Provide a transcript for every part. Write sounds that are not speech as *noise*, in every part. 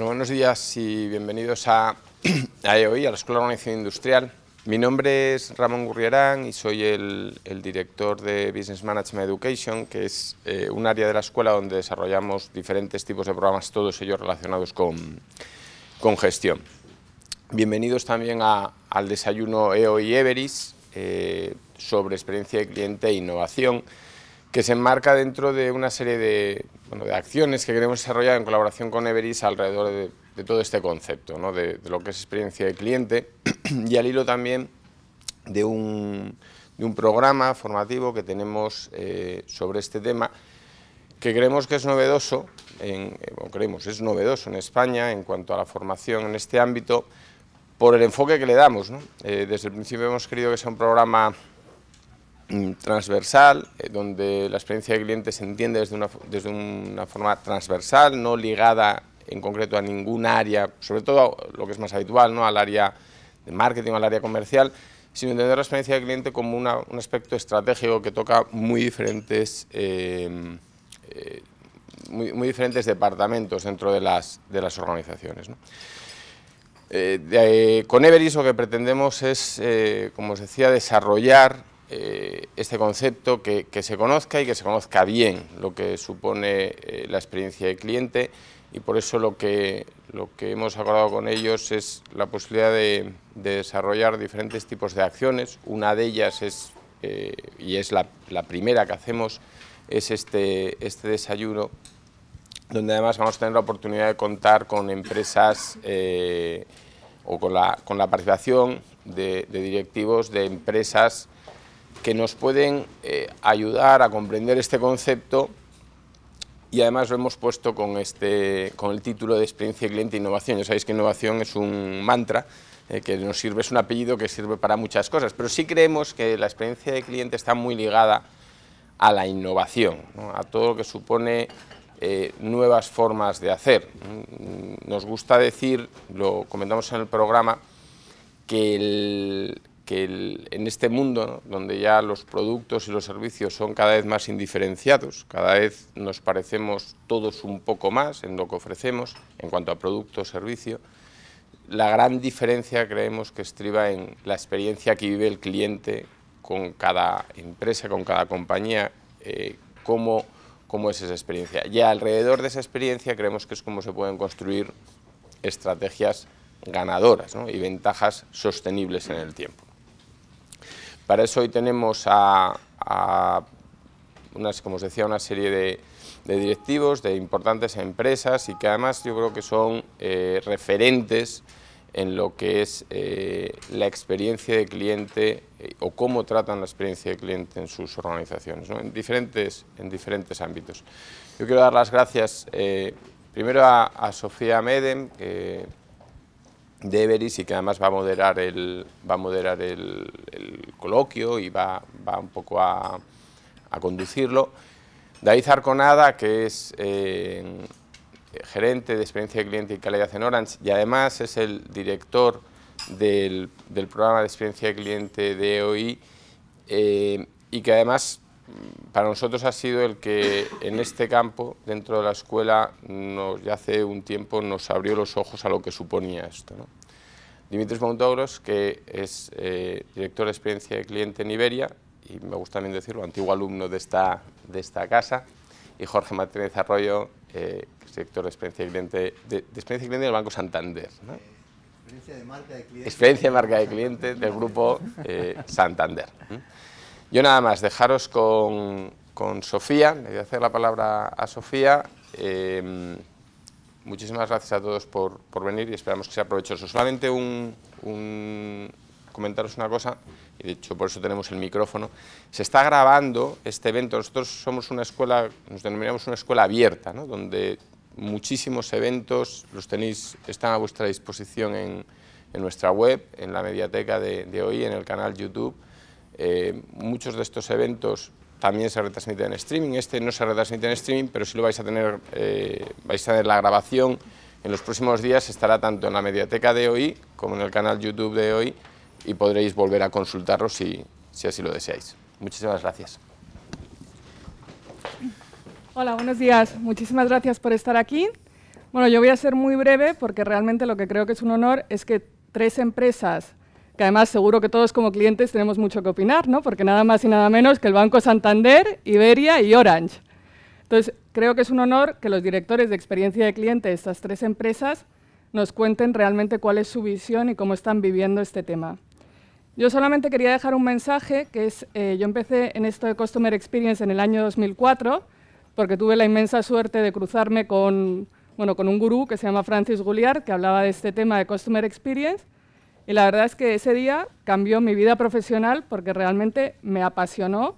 buenos días y bienvenidos a, EOI, *clears throat* e a la Escuela de Organización Industrial. Mi nombre es Ramón Gurriarán y soy el, director de Business Management Education, que es eh, un área de la escuela donde desarrollamos diferentes tipos de programas, todos ellos relacionados con, gestión. Bienvenidos también al desayuno EOI Everis eh, sobre experiencia de cliente e innovación, que se enmarca dentro de una serie de, de acciones que queremos desarrollar en colaboración con Everis alrededor de, todo este concepto, ¿no? de, lo que es experiencia de cliente *clears throat* y al hilo también de un, programa formativo que tenemos eh, sobre este tema que creemos que es novedoso, en, eh, creemos es novedoso en España en cuanto a la formación en este ámbito por el enfoque que le damos. Eh, desde el principio hemos querido que sea un programa Mm, transversal, eh, donde la experiencia de cliente se entiende desde una, desde una forma transversal, no ligada en concreto a ningún área, sobre todo lo que es más habitual, ¿no? al área de marketing, al área comercial, sino entender la experiencia de cliente como un aspecto estratégico que toca muy diferentes, em, eh, muy, diferentes departamentos dentro de las, de las organizaciones. ¿no? Eh, con Everis lo que pretendemos es, como os decía, desarrollar eh, este concepto, que, se conozca y que se conozca bien lo que supone eh, la experiencia del cliente y por eso lo que, lo que hemos acordado con ellos es la posibilidad de, desarrollar diferentes tipos de acciones. Una de ellas es, eh, y es la, primera que hacemos, es este, este desayuno donde además vamos a tener la oportunidad de contar con empresas o con la, participación de, directivos de empresas que nos pueden eh, ayudar a comprender este concepto y además lo hemos puesto con, este, con el título de experiencia cliente e innovación. Ya sabéis que innovación es un mantra eh, que nos sirve, es un apellido que sirve para muchas cosas, pero sí creemos que la experiencia de cliente está muy ligada a la innovación, a todo lo que supone eh, nuevas formas de hacer. Nos gusta decir, lo comentamos en el programa, que el, en este mundo, donde ya los productos y los servicios son cada vez más indiferenciados, cada vez nos parecemos todos un poco más en lo que ofrecemos en cuanto a producto o servicio, la gran diferencia creemos que estriba en la experiencia que vive el cliente con cada empresa, con cada compañía, eh, cómo, es esa experiencia. Y alrededor de esa experiencia creemos que es como se pueden construir estrategias ganadoras y ventajas sostenibles en el tiempo. Para eso hoy tenemos a, unas, como os decía, una serie de, directivos de importantes empresas y que además yo creo que son eh, referentes en lo que es eh, la experiencia de cliente eh, o cómo tratan la experiencia de cliente en sus organizaciones, en, diferentes, en diferentes ámbitos. Yo quiero dar las gracias primero a, Sofía Medem, de y que además va a moderar el, va a moderar el, coloquio y va, un poco a, conducirlo. David Arconada, que es eh, gerente de experiencia de cliente y calidad en Orange y además es el director del, programa de experiencia de cliente de EOI eh, y que además para nosotros ha sido el que en este campo, dentro de la escuela, nos, ya hace un tiempo nos abrió los ojos a lo que suponía esto. ¿no? Dimitris Montauros, que es eh, director de experiencia de cliente en Iberia, y me gusta también decirlo, antiguo alumno de esta, de esta casa, y Jorge Martínez Arroyo, eh, que es director de experiencia de cliente, de, experiencia cliente del Banco Santander. Experiencia de marca de cliente. de marca de cliente del grupo eh, Santander. Yo nada más, dejaros con, Sofía, le voy a hacer la palabra a Sofía. Em, muchísimas gracias a todos por, venir y esperamos que sea provechoso. Solamente un, comentaros una cosa, y de hecho por eso tenemos el micrófono. Se está grabando este evento, nosotros somos una escuela, nos denominamos una escuela abierta, ¿no? donde muchísimos eventos los tenéis, están a vuestra disposición en, nuestra web, en la mediateca de hoy, en el canal YouTube eh, muchos de estos eventos también se retransmiten en streaming, este no se retransmite en streaming, pero sí lo vais a tener, eh, vais a tener la grabación en los próximos días, estará tanto en la mediateca de hoy como en el canal YouTube de hoy y podréis volver a consultarlo si así lo deseáis. Muchísimas gracias. Hola, buenos días. Muchísimas gracias por estar aquí. Bueno, yo voy a ser muy breve porque realmente lo que creo que es un honor es que tres empresas y además seguro que todos como clientes tenemos mucho que opinar, ¿no? porque nada más y nada menos que el Banco Santander, Iberia y Orange. Entonces, creo que es un honor que los directores de experiencia de cliente de estas tres empresas nos cuenten realmente cuál es su visión y cómo están viviendo este tema. Yo solamente quería dejar un mensaje, que es, eh, yo empecé en esto de Customer Experience en el año 2004, porque tuve la inmensa suerte de cruzarme con, bueno, con un gurú que se llama Francis Gulliard, que hablaba de este tema de Customer Experience, y la verdad es que ese día cambió mi vida profesional porque realmente me apasionó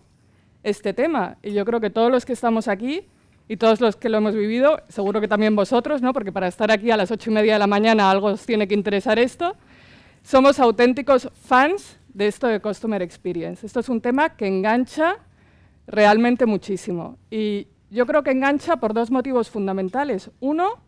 este tema. Y yo creo que todos los que estamos aquí y todos los que lo hemos vivido, seguro que también vosotros, ¿no? porque para estar aquí a las ocho y media de la mañana algo os tiene que interesar esto, somos auténticos fans de esto de Customer Experience. Esto es un tema que engancha realmente muchísimo. Y yo creo que engancha por dos motivos fundamentales. Uno,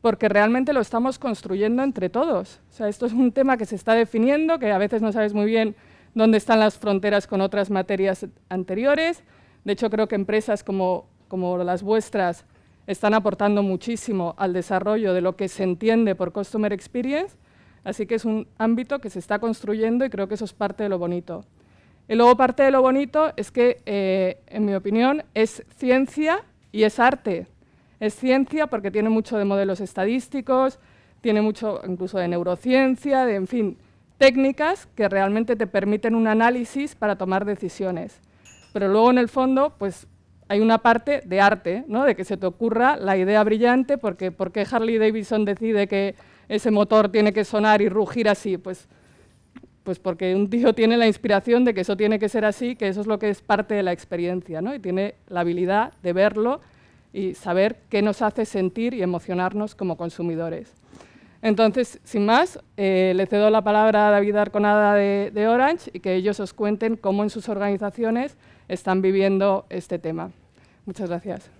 porque realmente lo estamos construyendo entre todos. O sea, esto es un tema que se está definiendo, que a veces no sabes muy bien dónde están las fronteras con otras materias anteriores. De hecho, creo que empresas como, como las vuestras están aportando muchísimo al desarrollo de lo que se entiende por Customer Experience, así que es un ámbito que se está construyendo y creo que eso es parte de lo bonito. Y luego parte de lo bonito es que, eh, en mi opinión, es ciencia y es arte. Es ciencia porque tiene mucho de modelos estadísticos, tiene mucho incluso de neurociencia, de, en fin, técnicas que realmente te permiten un análisis para tomar decisiones. Pero luego en el fondo, pues hay una parte de arte, ¿no? de que se te ocurra la idea brillante, porque ¿por qué Harley Davidson decide que ese motor tiene que sonar y rugir así? Pues, pues porque un tío tiene la inspiración de que eso tiene que ser así, que eso es lo que es parte de la experiencia, ¿no? y tiene la habilidad de verlo y saber qué nos hace sentir y emocionarnos como consumidores. Entonces, sin más, eh, le cedo la palabra a David Arconada de Orange y que ellos os cuenten cómo en sus organizaciones están viviendo este tema. Muchas gracias.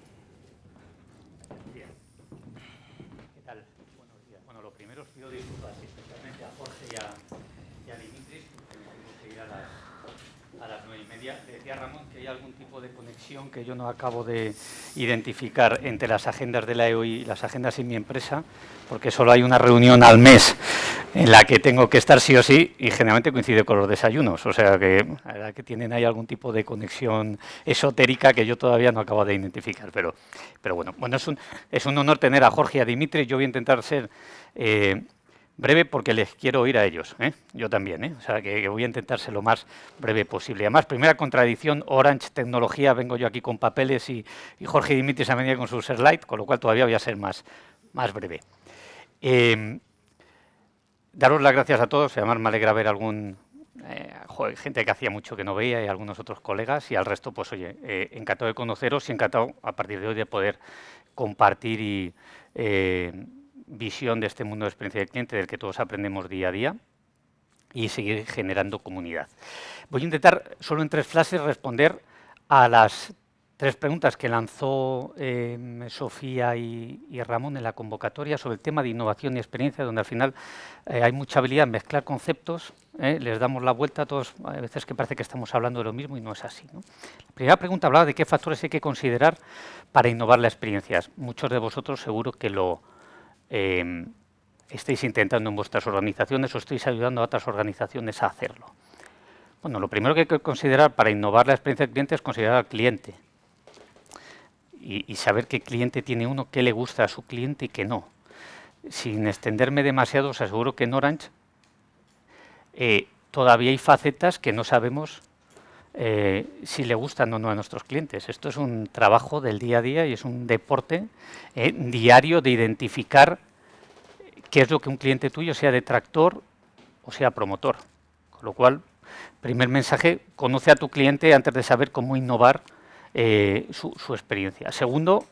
que yo no acabo de identificar entre las agendas de la EOI y las agendas en mi empresa, porque solo hay una reunión al mes en la que tengo que estar sí o sí y generalmente coincide con los desayunos. O sea que, que tienen ahí algún tipo de conexión esotérica que yo todavía no acabo de identificar. Pero, pero bueno, bueno es, un, es un honor tener a Jorge y a Dimitri. Yo voy a intentar ser... Eh, breve porque les quiero oír a ellos, ¿eh? yo también, ¿eh? o sea que, voy a intentar lo más breve posible. Además, primera contradicción, Orange Tecnología, vengo yo aquí con papeles y, y Jorge Dimitris ha venido con sus slides, con lo cual todavía voy a ser más, más breve. Em, daros las gracias a todos, además me alegra ver algún... Eh, gente que hacía mucho que no veía y algunos otros colegas y al resto, pues oye, encantado de conoceros y encantado a partir de hoy de poder compartir y visión de este mundo de experiencia del cliente del que todos aprendemos día a día y seguir generando comunidad. Voy a intentar solo en tres frases responder a las tres preguntas que lanzó eh, Sofía y, Ramón en la convocatoria sobre el tema de innovación y experiencia, donde al final eh, hay mucha habilidad en mezclar conceptos, eh, les damos la vuelta a todos, a veces que parece que estamos hablando de lo mismo y no es así. La primera pregunta hablaba de qué factores hay que considerar para innovar las experiencias. Muchos de vosotros seguro que lo, eh, em, estéis intentando en vuestras organizaciones o estáis ayudando a otras organizaciones a hacerlo. Bueno, lo primero que hay que considerar para innovar la experiencia del cliente es considerar al cliente y, saber qué cliente tiene uno, qué le gusta a su cliente y qué no. Sin extenderme demasiado, os aseguro que en Orange eh, todavía hay facetas que no sabemos eh, si le gustan o no a nuestros clientes. Esto es un trabajo del día a día y es un deporte eh, diario de identificar qué es lo que un cliente tuyo sea detractor o sea promotor. Con lo cual, primer mensaje, conoce a tu cliente antes de saber cómo innovar eh, su, experiencia. Segundo,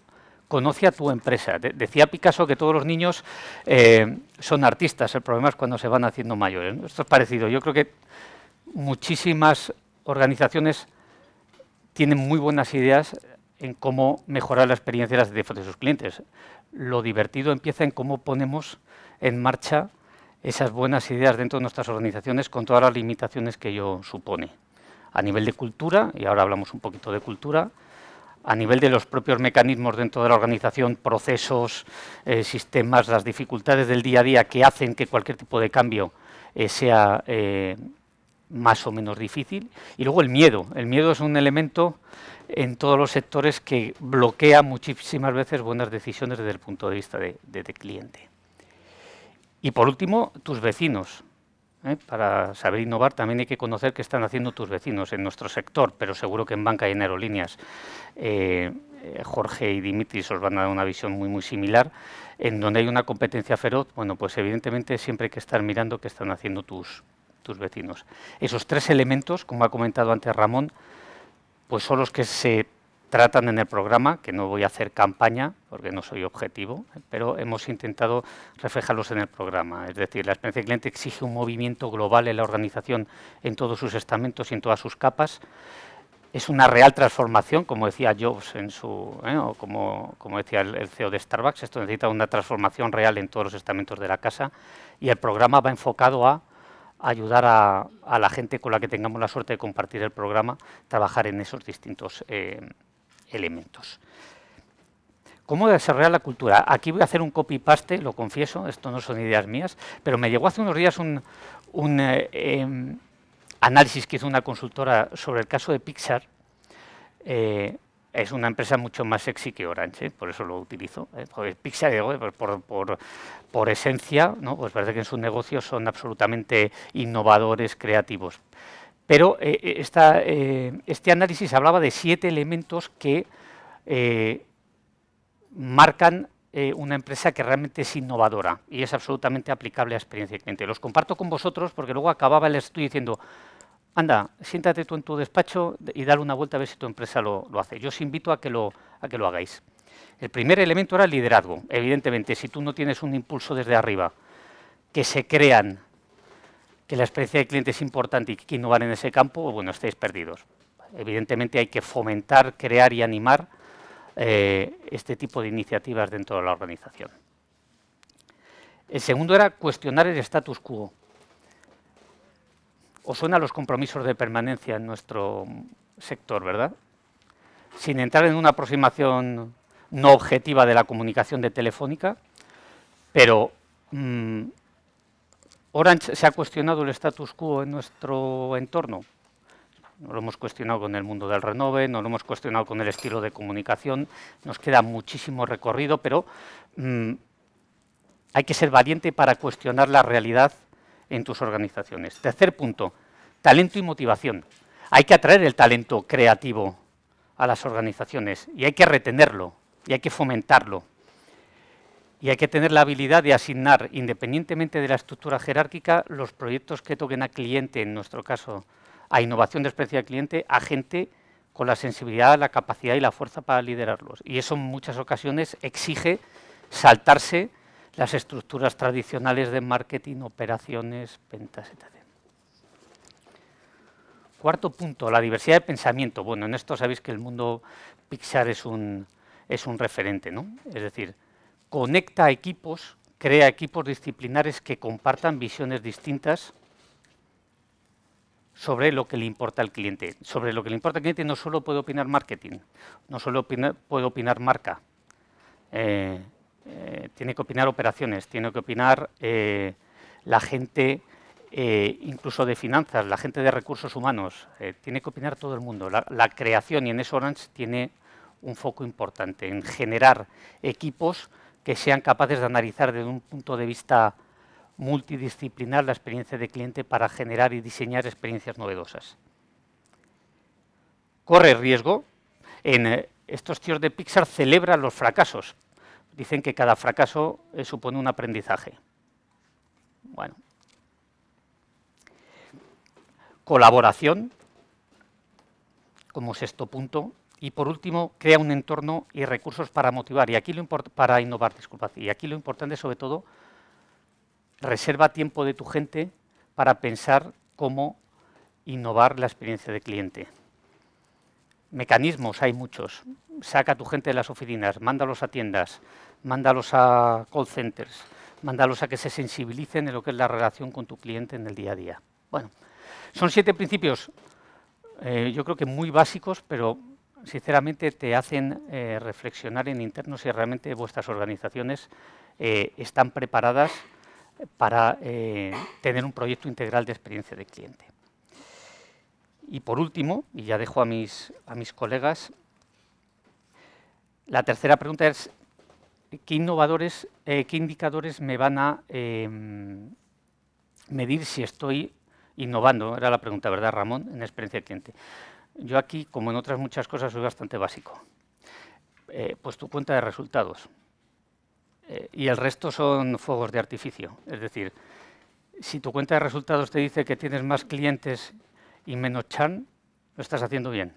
conoce a tu empresa. decía Picasso que todos los niños son artistas, el problema es cuando se van haciendo mayores. Esto es parecido. Yo creo que muchísimas organizaciones tienen muy buenas ideas en cómo mejorar la experiencia de, sus clientes. Lo divertido empieza en cómo ponemos en marcha esas buenas ideas dentro de nuestras organizaciones con todas las limitaciones que ello supone. A nivel de cultura, y ahora hablamos un poquito de cultura, a nivel de los propios mecanismos dentro de la organización, procesos, eh, sistemas, las dificultades del día a día que hacen que cualquier tipo de cambio eh, sea eh, más o menos difícil. Y luego el miedo. El miedo es un elemento en todos los sectores que bloquea muchísimas veces buenas decisiones desde el punto de vista de, cliente. Y por último, tus vecinos. ¿eh? Para saber innovar también hay que conocer qué están haciendo tus vecinos en nuestro sector, pero seguro que en banca y en aerolíneas eh, eh, Jorge y Dimitris os van a dar una visión muy muy similar, en donde hay una competencia feroz, bueno, pues evidentemente siempre hay que estar mirando qué están haciendo tus, tus vecinos. Esos tres elementos, como ha comentado antes Ramón, pues son los que se tratan en el programa, que no voy a hacer campaña porque no soy objetivo, pero hemos intentado reflejarlos en el programa. Es decir, la experiencia del cliente exige un movimiento global en la organización en todos sus estamentos y en todas sus capas. Es una real transformación, como decía Jobs en su, ¿eh? o como, como decía el CEO de Starbucks, esto necesita una transformación real en todos los estamentos de la casa y el programa va enfocado a ayudar a, la gente con la que tengamos la suerte de compartir el programa, trabajar en esos distintos eh, elementos. ¿Cómo desarrollar la cultura? Aquí voy a hacer un copy-paste, lo confieso, esto no son ideas mías, pero me llegó hace unos días un, eh, em, análisis que hizo una consultora sobre el caso de Pixar, eh, es una empresa mucho más sexy que Orange, ¿eh? por eso lo utilizo. ¿eh? Pixar, eh, por, esencia, pues parece que en sus negocios son absolutamente innovadores, creativos. Pero este análisis hablaba de siete elementos que marcan una empresa que realmente es innovadora y es absolutamente aplicable a experiencia Los comparto con vosotros porque luego acababa el estudio diciendo, anda, siéntate tú en tu despacho y dale una vuelta a ver si tu empresa lo, hace. Yo os invito a que lo, hagáis. El primer elemento era el liderazgo. Evidentemente, si tú no tienes un impulso desde arriba, que se crean que la experiencia del cliente es importante y que innovar en ese campo, bueno, estáis perdidos. Evidentemente hay que fomentar, crear y animar eh, este tipo de iniciativas dentro de la organización. El segundo era cuestionar el status quo. Os suena los compromisos de permanencia en nuestro sector, ¿verdad? Sin entrar en una aproximación no objetiva de la comunicación de telefónica, pero mm, Orange se ha cuestionado el status quo en nuestro entorno. No lo hemos cuestionado con el mundo del renove, no lo hemos cuestionado con el estilo de comunicación, nos queda muchísimo recorrido, pero mm, hay que ser valiente para cuestionar la realidad en tus organizaciones. Tercer punto, talento y motivación. Hay que atraer el talento creativo a las organizaciones y hay que retenerlo y hay que fomentarlo. Y hay que tener la habilidad de asignar, independientemente de la estructura jerárquica, los proyectos que toquen a cliente, en nuestro caso, a innovación de especial cliente, a gente con la sensibilidad, la capacidad y la fuerza para liderarlos. Y eso en muchas ocasiones exige saltarse las estructuras tradicionales de marketing, operaciones, ventas, etc. Cuarto punto, la diversidad de pensamiento. Bueno, en esto sabéis que el mundo Pixar es un, es un referente, ¿no? Es decir, conecta equipos, crea equipos disciplinares que compartan visiones distintas sobre lo que le importa al cliente. Sobre lo que le importa al cliente no solo puede opinar marketing, no solo puede opinar marca, eh, eh, tiene que opinar operaciones, tiene que opinar eh, la gente eh, incluso de finanzas, la gente de recursos humanos, tiene que opinar todo el mundo. La, creación y en eso Orange tiene un foco importante en generar equipos que sean capaces de analizar desde un punto de vista multidisciplinar la experiencia de cliente para generar y diseñar experiencias novedosas. Corre riesgo. En estos tíos de Pixar celebran los fracasos, dicen que cada fracaso eh, supone un aprendizaje. Bueno. Colaboración, como sexto punto. Y por último, crea un entorno y recursos para motivar, y aquí lo para innovar, disculpa, Y aquí lo importante, sobre todo, reserva tiempo de tu gente para pensar cómo innovar la experiencia de cliente mecanismos hay muchos. Saca a tu gente de las oficinas, mándalos a tiendas, mándalos a call centers, mándalos a que se sensibilicen en lo que es la relación con tu cliente en el día a día. Bueno, son siete principios, eh, yo creo que muy básicos, pero sinceramente te hacen eh, reflexionar en interno si realmente vuestras organizaciones eh, están preparadas para tener un proyecto integral de experiencia de cliente. Y por último, y ya dejo a mis, a mis colegas, la tercera pregunta es, ¿qué, innovadores, eh, qué indicadores me van a em, medir si estoy innovando? Era la pregunta, ¿verdad, Ramón? En experiencia de cliente. Yo aquí, como en otras muchas cosas, soy bastante básico. Eh, pues tu cuenta de resultados. Eh, y el resto son fuegos de artificio. Es decir, si tu cuenta de resultados te dice que tienes más clientes y menos chan, lo estás haciendo bien.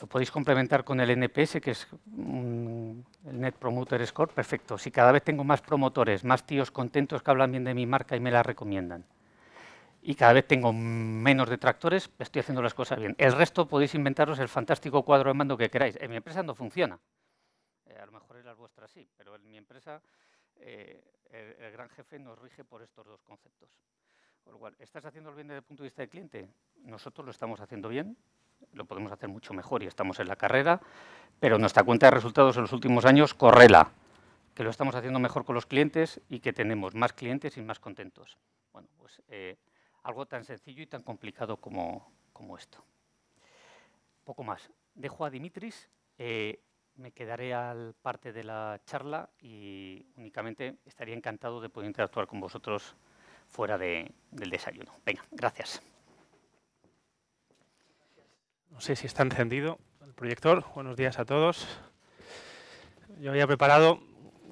Lo podéis complementar con el NPS, que es el Net Promoter Score, perfecto. Si cada vez tengo más promotores, más tíos contentos que hablan bien de mi marca y me la recomiendan, y cada vez tengo menos detractores, estoy haciendo las cosas bien. El resto podéis inventaros el fantástico cuadro de mando que queráis. En mi empresa no funciona. Eh, a lo mejor es la vuestra sí, pero en mi empresa eh, el gran jefe nos rige por estos dos conceptos. ¿estás haciendo el bien desde el punto de vista del cliente? Nosotros lo estamos haciendo bien, lo podemos hacer mucho mejor y estamos en la carrera, pero nuestra cuenta de resultados en los últimos años correla, que lo estamos haciendo mejor con los clientes y que tenemos más clientes y más contentos. Bueno, pues eh, algo tan sencillo y tan complicado como, esto. Poco más. Dejo a Dimitris. Eh, me quedaré al parte de la charla y únicamente estaría encantado de poder interactuar con vosotros fuera de, del desayuno. Venga, gracias. No sé si está encendido el proyector. Buenos días a todos. Yo había preparado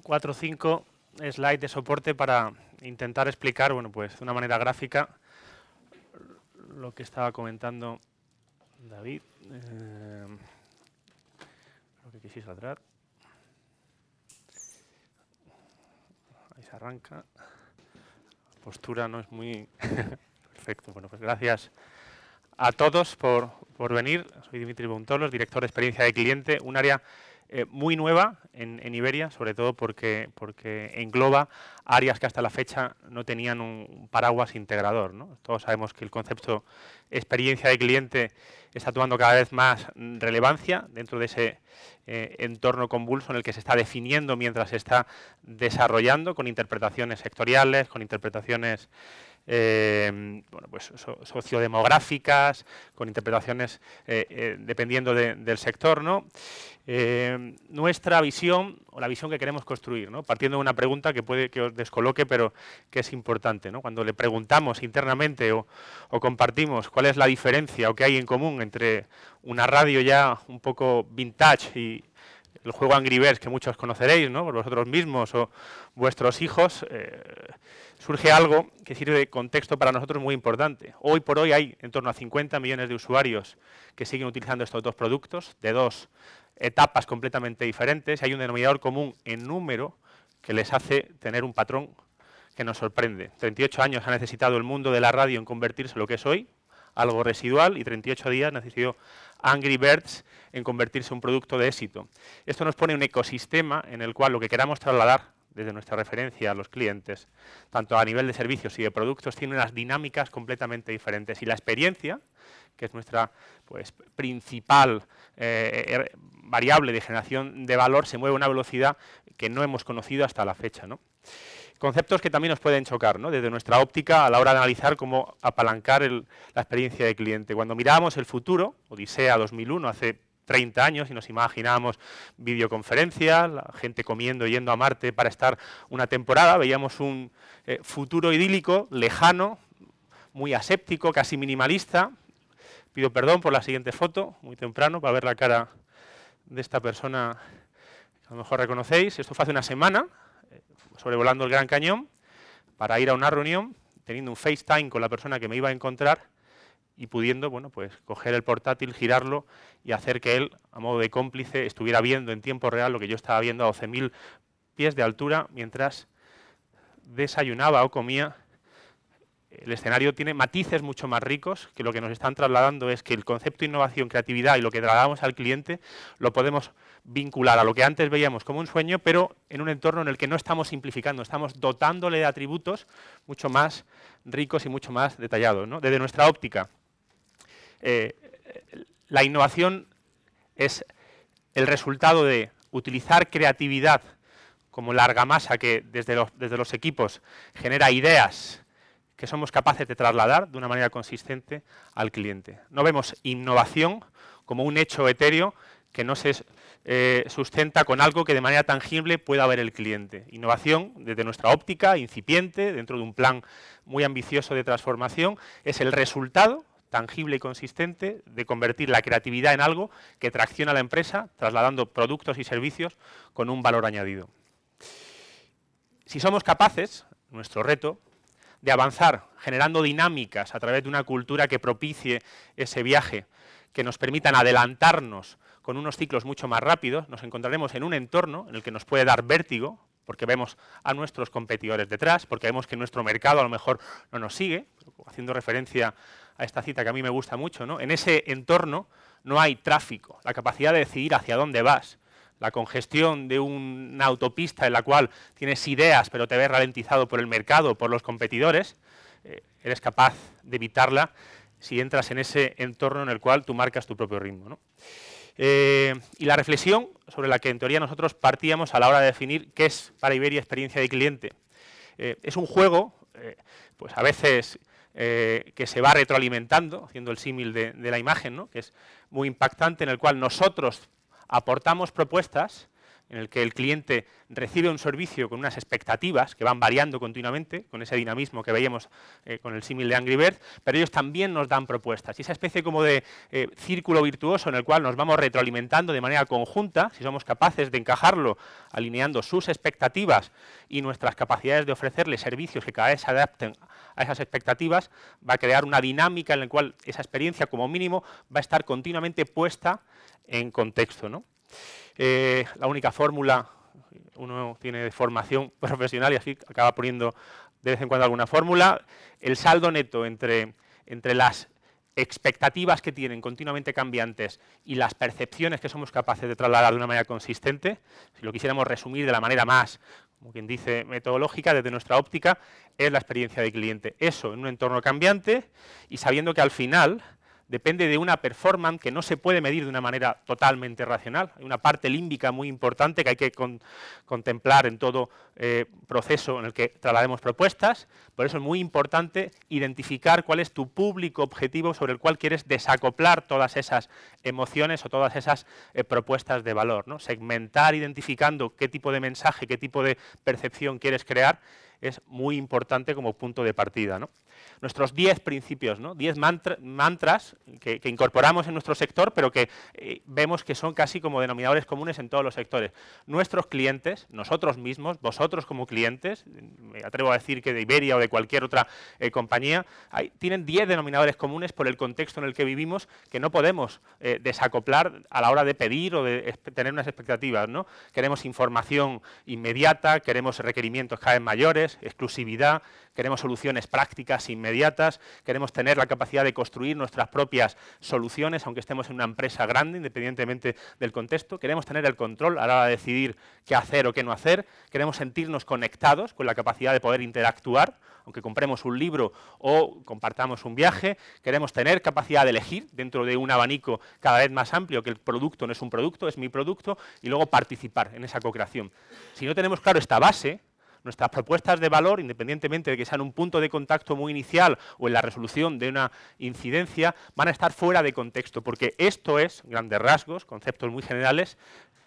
cuatro o cinco slides de soporte para intentar explicar, bueno, pues de una manera gráfica lo que estaba comentando David. Eh, lo que atrás. Ahí se arranca postura no es muy... *laughs* Perfecto, bueno, pues gracias a todos por, por venir. Soy Dimitri Bontolos, director de experiencia de cliente, un área eh, muy nueva en, Iberia, sobre todo porque, porque engloba áreas que hasta la fecha no tenían un paraguas integrador. Todos sabemos que el concepto experiencia de cliente está tomando cada vez más relevancia dentro de ese eh, entorno convulso en el que se está definiendo mientras se está desarrollando con interpretaciones sectoriales, con interpretaciones Em, pues, sociodemográficas, con interpretaciones eh, eh, dependiendo del sector, ¿no? Em, nuestra visión o la visión que queremos construir, ¿no? partiendo de una pregunta que puede que os descoloque, pero que es importante. Cuando le preguntamos internamente o, compartimos cuál es la diferencia o qué hay en común entre una radio ya un poco vintage y, el juego Angry Birds que muchos conoceréis, Por vosotros mismos o vuestros hijos, eh, surge algo que sirve de contexto para nosotros muy importante. Hoy por hoy hay en torno a 50 millones de usuarios que siguen utilizando estos dos productos, de dos etapas completamente diferentes. Hay un denominador común en número que les hace tener un patrón que nos sorprende. 38 años ha necesitado el mundo de la radio en convertirse en lo que es hoy, algo residual, y 38 días necesitado Angry Birds en convertirse en un producto de éxito. Esto nos pone un ecosistema en el cual lo que queramos trasladar desde nuestra referencia a los clientes, tanto a nivel de servicios y de productos, tiene unas dinámicas completamente diferentes. Y la experiencia, que es nuestra pues, principal eh, er, variable de generación de valor, se mueve a una velocidad que no hemos conocido hasta la fecha. Conceptos que también nos pueden chocar, ¿no? desde nuestra óptica a la hora de analizar cómo apalancar la experiencia de cliente. Cuando mirábamos el futuro, Odisea 2001, hace 30 años y nos imaginábamos videoconferencias, la gente comiendo, yendo a Marte para estar una temporada, veíamos un eh, futuro idílico, lejano, muy aséptico, casi minimalista. Pido perdón por la siguiente foto, muy temprano, para ver la cara de esta persona que a lo mejor reconocéis. Esto fue hace una semana, eh, sobrevolando el Gran Cañón, para ir a una reunión, teniendo un FaceTime con la persona que me iba a encontrar y pudiendo, bueno, pues coger el portátil, girarlo y hacer que él, a modo de cómplice, estuviera viendo en tiempo real lo que yo estaba viendo a 12.000 pies de altura mientras desayunaba o comía. El escenario tiene matices mucho más ricos, que lo que nos están trasladando es que el concepto de innovación, creatividad y lo que trasladamos al cliente lo podemos vincular a lo que antes veíamos como un sueño, pero en un entorno en el que no estamos simplificando, estamos dotándole de atributos mucho más ricos y mucho más detallados, ¿no? desde nuestra óptica la innovación es el resultado de utilizar creatividad como larga masa que desde los, equipos genera ideas que somos capaces de trasladar de una manera consistente al cliente. No vemos innovación como un hecho etéreo que no se eh, sustenta con algo que de manera tangible pueda ver el cliente. Innovación desde nuestra óptica, incipiente, dentro de un plan muy ambicioso de transformación, es el resultado tangible y consistente de convertir la creatividad en algo que tracciona a la empresa, trasladando productos y servicios con un valor añadido. Si somos capaces, nuestro reto, de avanzar generando dinámicas a través de una cultura que propicie ese viaje, que nos permitan adelantarnos con unos ciclos mucho más rápidos, nos encontraremos en un entorno en el que nos puede dar vértigo, porque vemos a nuestros competidores detrás, porque vemos que nuestro mercado a lo mejor no nos sigue, haciendo referencia a esta cita que a mí me gusta mucho, ¿no? en ese entorno no hay tráfico, la capacidad de decidir hacia dónde vas, la congestión de una autopista en la cual tienes ideas pero te ves ralentizado por el mercado, por los competidores, eh, eres capaz de evitarla si entras en ese entorno en el cual tú marcas tu propio ritmo. Eh, y la reflexión sobre la que en teoría nosotros partíamos a la hora de definir qué es para Iberia experiencia de cliente. Eh, es un juego, pues a veces eh, que se va retroalimentando, haciendo el símil de, de, la imagen, ¿no? que es muy impactante, en el cual nosotros aportamos propuestas en el que el cliente recibe un servicio con unas expectativas que van variando continuamente, con ese dinamismo que veíamos eh, con el símil de Angry Bird, pero ellos también nos dan propuestas. Y esa especie como de eh, círculo virtuoso en el cual nos vamos retroalimentando de manera conjunta, si somos capaces de encajarlo alineando sus expectativas y nuestras capacidades de ofrecerles servicios que cada vez se adapten a esas expectativas, va a crear una dinámica en la cual esa experiencia como mínimo va a estar continuamente puesta en contexto. ¿no? Eh, la única fórmula, uno tiene formación *laughs* profesional y así acaba poniendo de vez en cuando alguna fórmula, el saldo neto entre, entre las expectativas que tienen continuamente cambiantes y las percepciones que somos capaces de trasladar de una manera consistente, si lo quisiéramos resumir de la manera más, como quien dice, metodológica, desde nuestra óptica, es la experiencia de cliente. Eso en un entorno cambiante y sabiendo que al final depende de una performance que no se puede medir de una manera totalmente racional. Hay una parte límbica muy importante que hay que contemplar en todo eh, proceso en el que traslademos propuestas. Por eso es muy importante identificar cuál es tu público objetivo sobre el cual quieres desacoplar todas esas emociones o todas esas eh, propuestas de valor. ¿no? Segmentar identificando qué tipo de mensaje, qué tipo de percepción quieres crear es muy importante como punto de partida. Nuestros 10 principios, 10 mantras que, incorporamos en nuestro sector, pero que eh, vemos que son casi como denominadores comunes en todos los sectores. Nuestros clientes, nosotros mismos, vosotros como clientes, me atrevo a decir que de Iberia o de cualquier otra eh, compañía, tienen 10 denominadores comunes por el contexto en el que vivimos que no podemos eh, desacoplar a la hora de pedir o de tener unas expectativas. ¿no? Queremos información inmediata, queremos requerimientos cada vez mayores, exclusividad, queremos soluciones prácticas, inmediatas, queremos tener la capacidad de construir nuestras propias soluciones, aunque estemos en una empresa grande, independientemente del contexto, queremos tener el control a la hora de decidir qué hacer o qué no hacer, queremos sentirnos conectados con la capacidad de poder interactuar, aunque compremos un libro o compartamos un viaje, queremos tener capacidad de elegir dentro de un abanico cada vez más amplio, que el producto no es un producto, es mi producto, y luego participar en esa co-creación. Si no tenemos claro esta base, Nuestras propuestas de valor, independientemente de que sean un punto de contacto muy inicial o en la resolución de una incidencia, van a estar fuera de contexto, porque esto es, grandes rasgos, conceptos muy generales,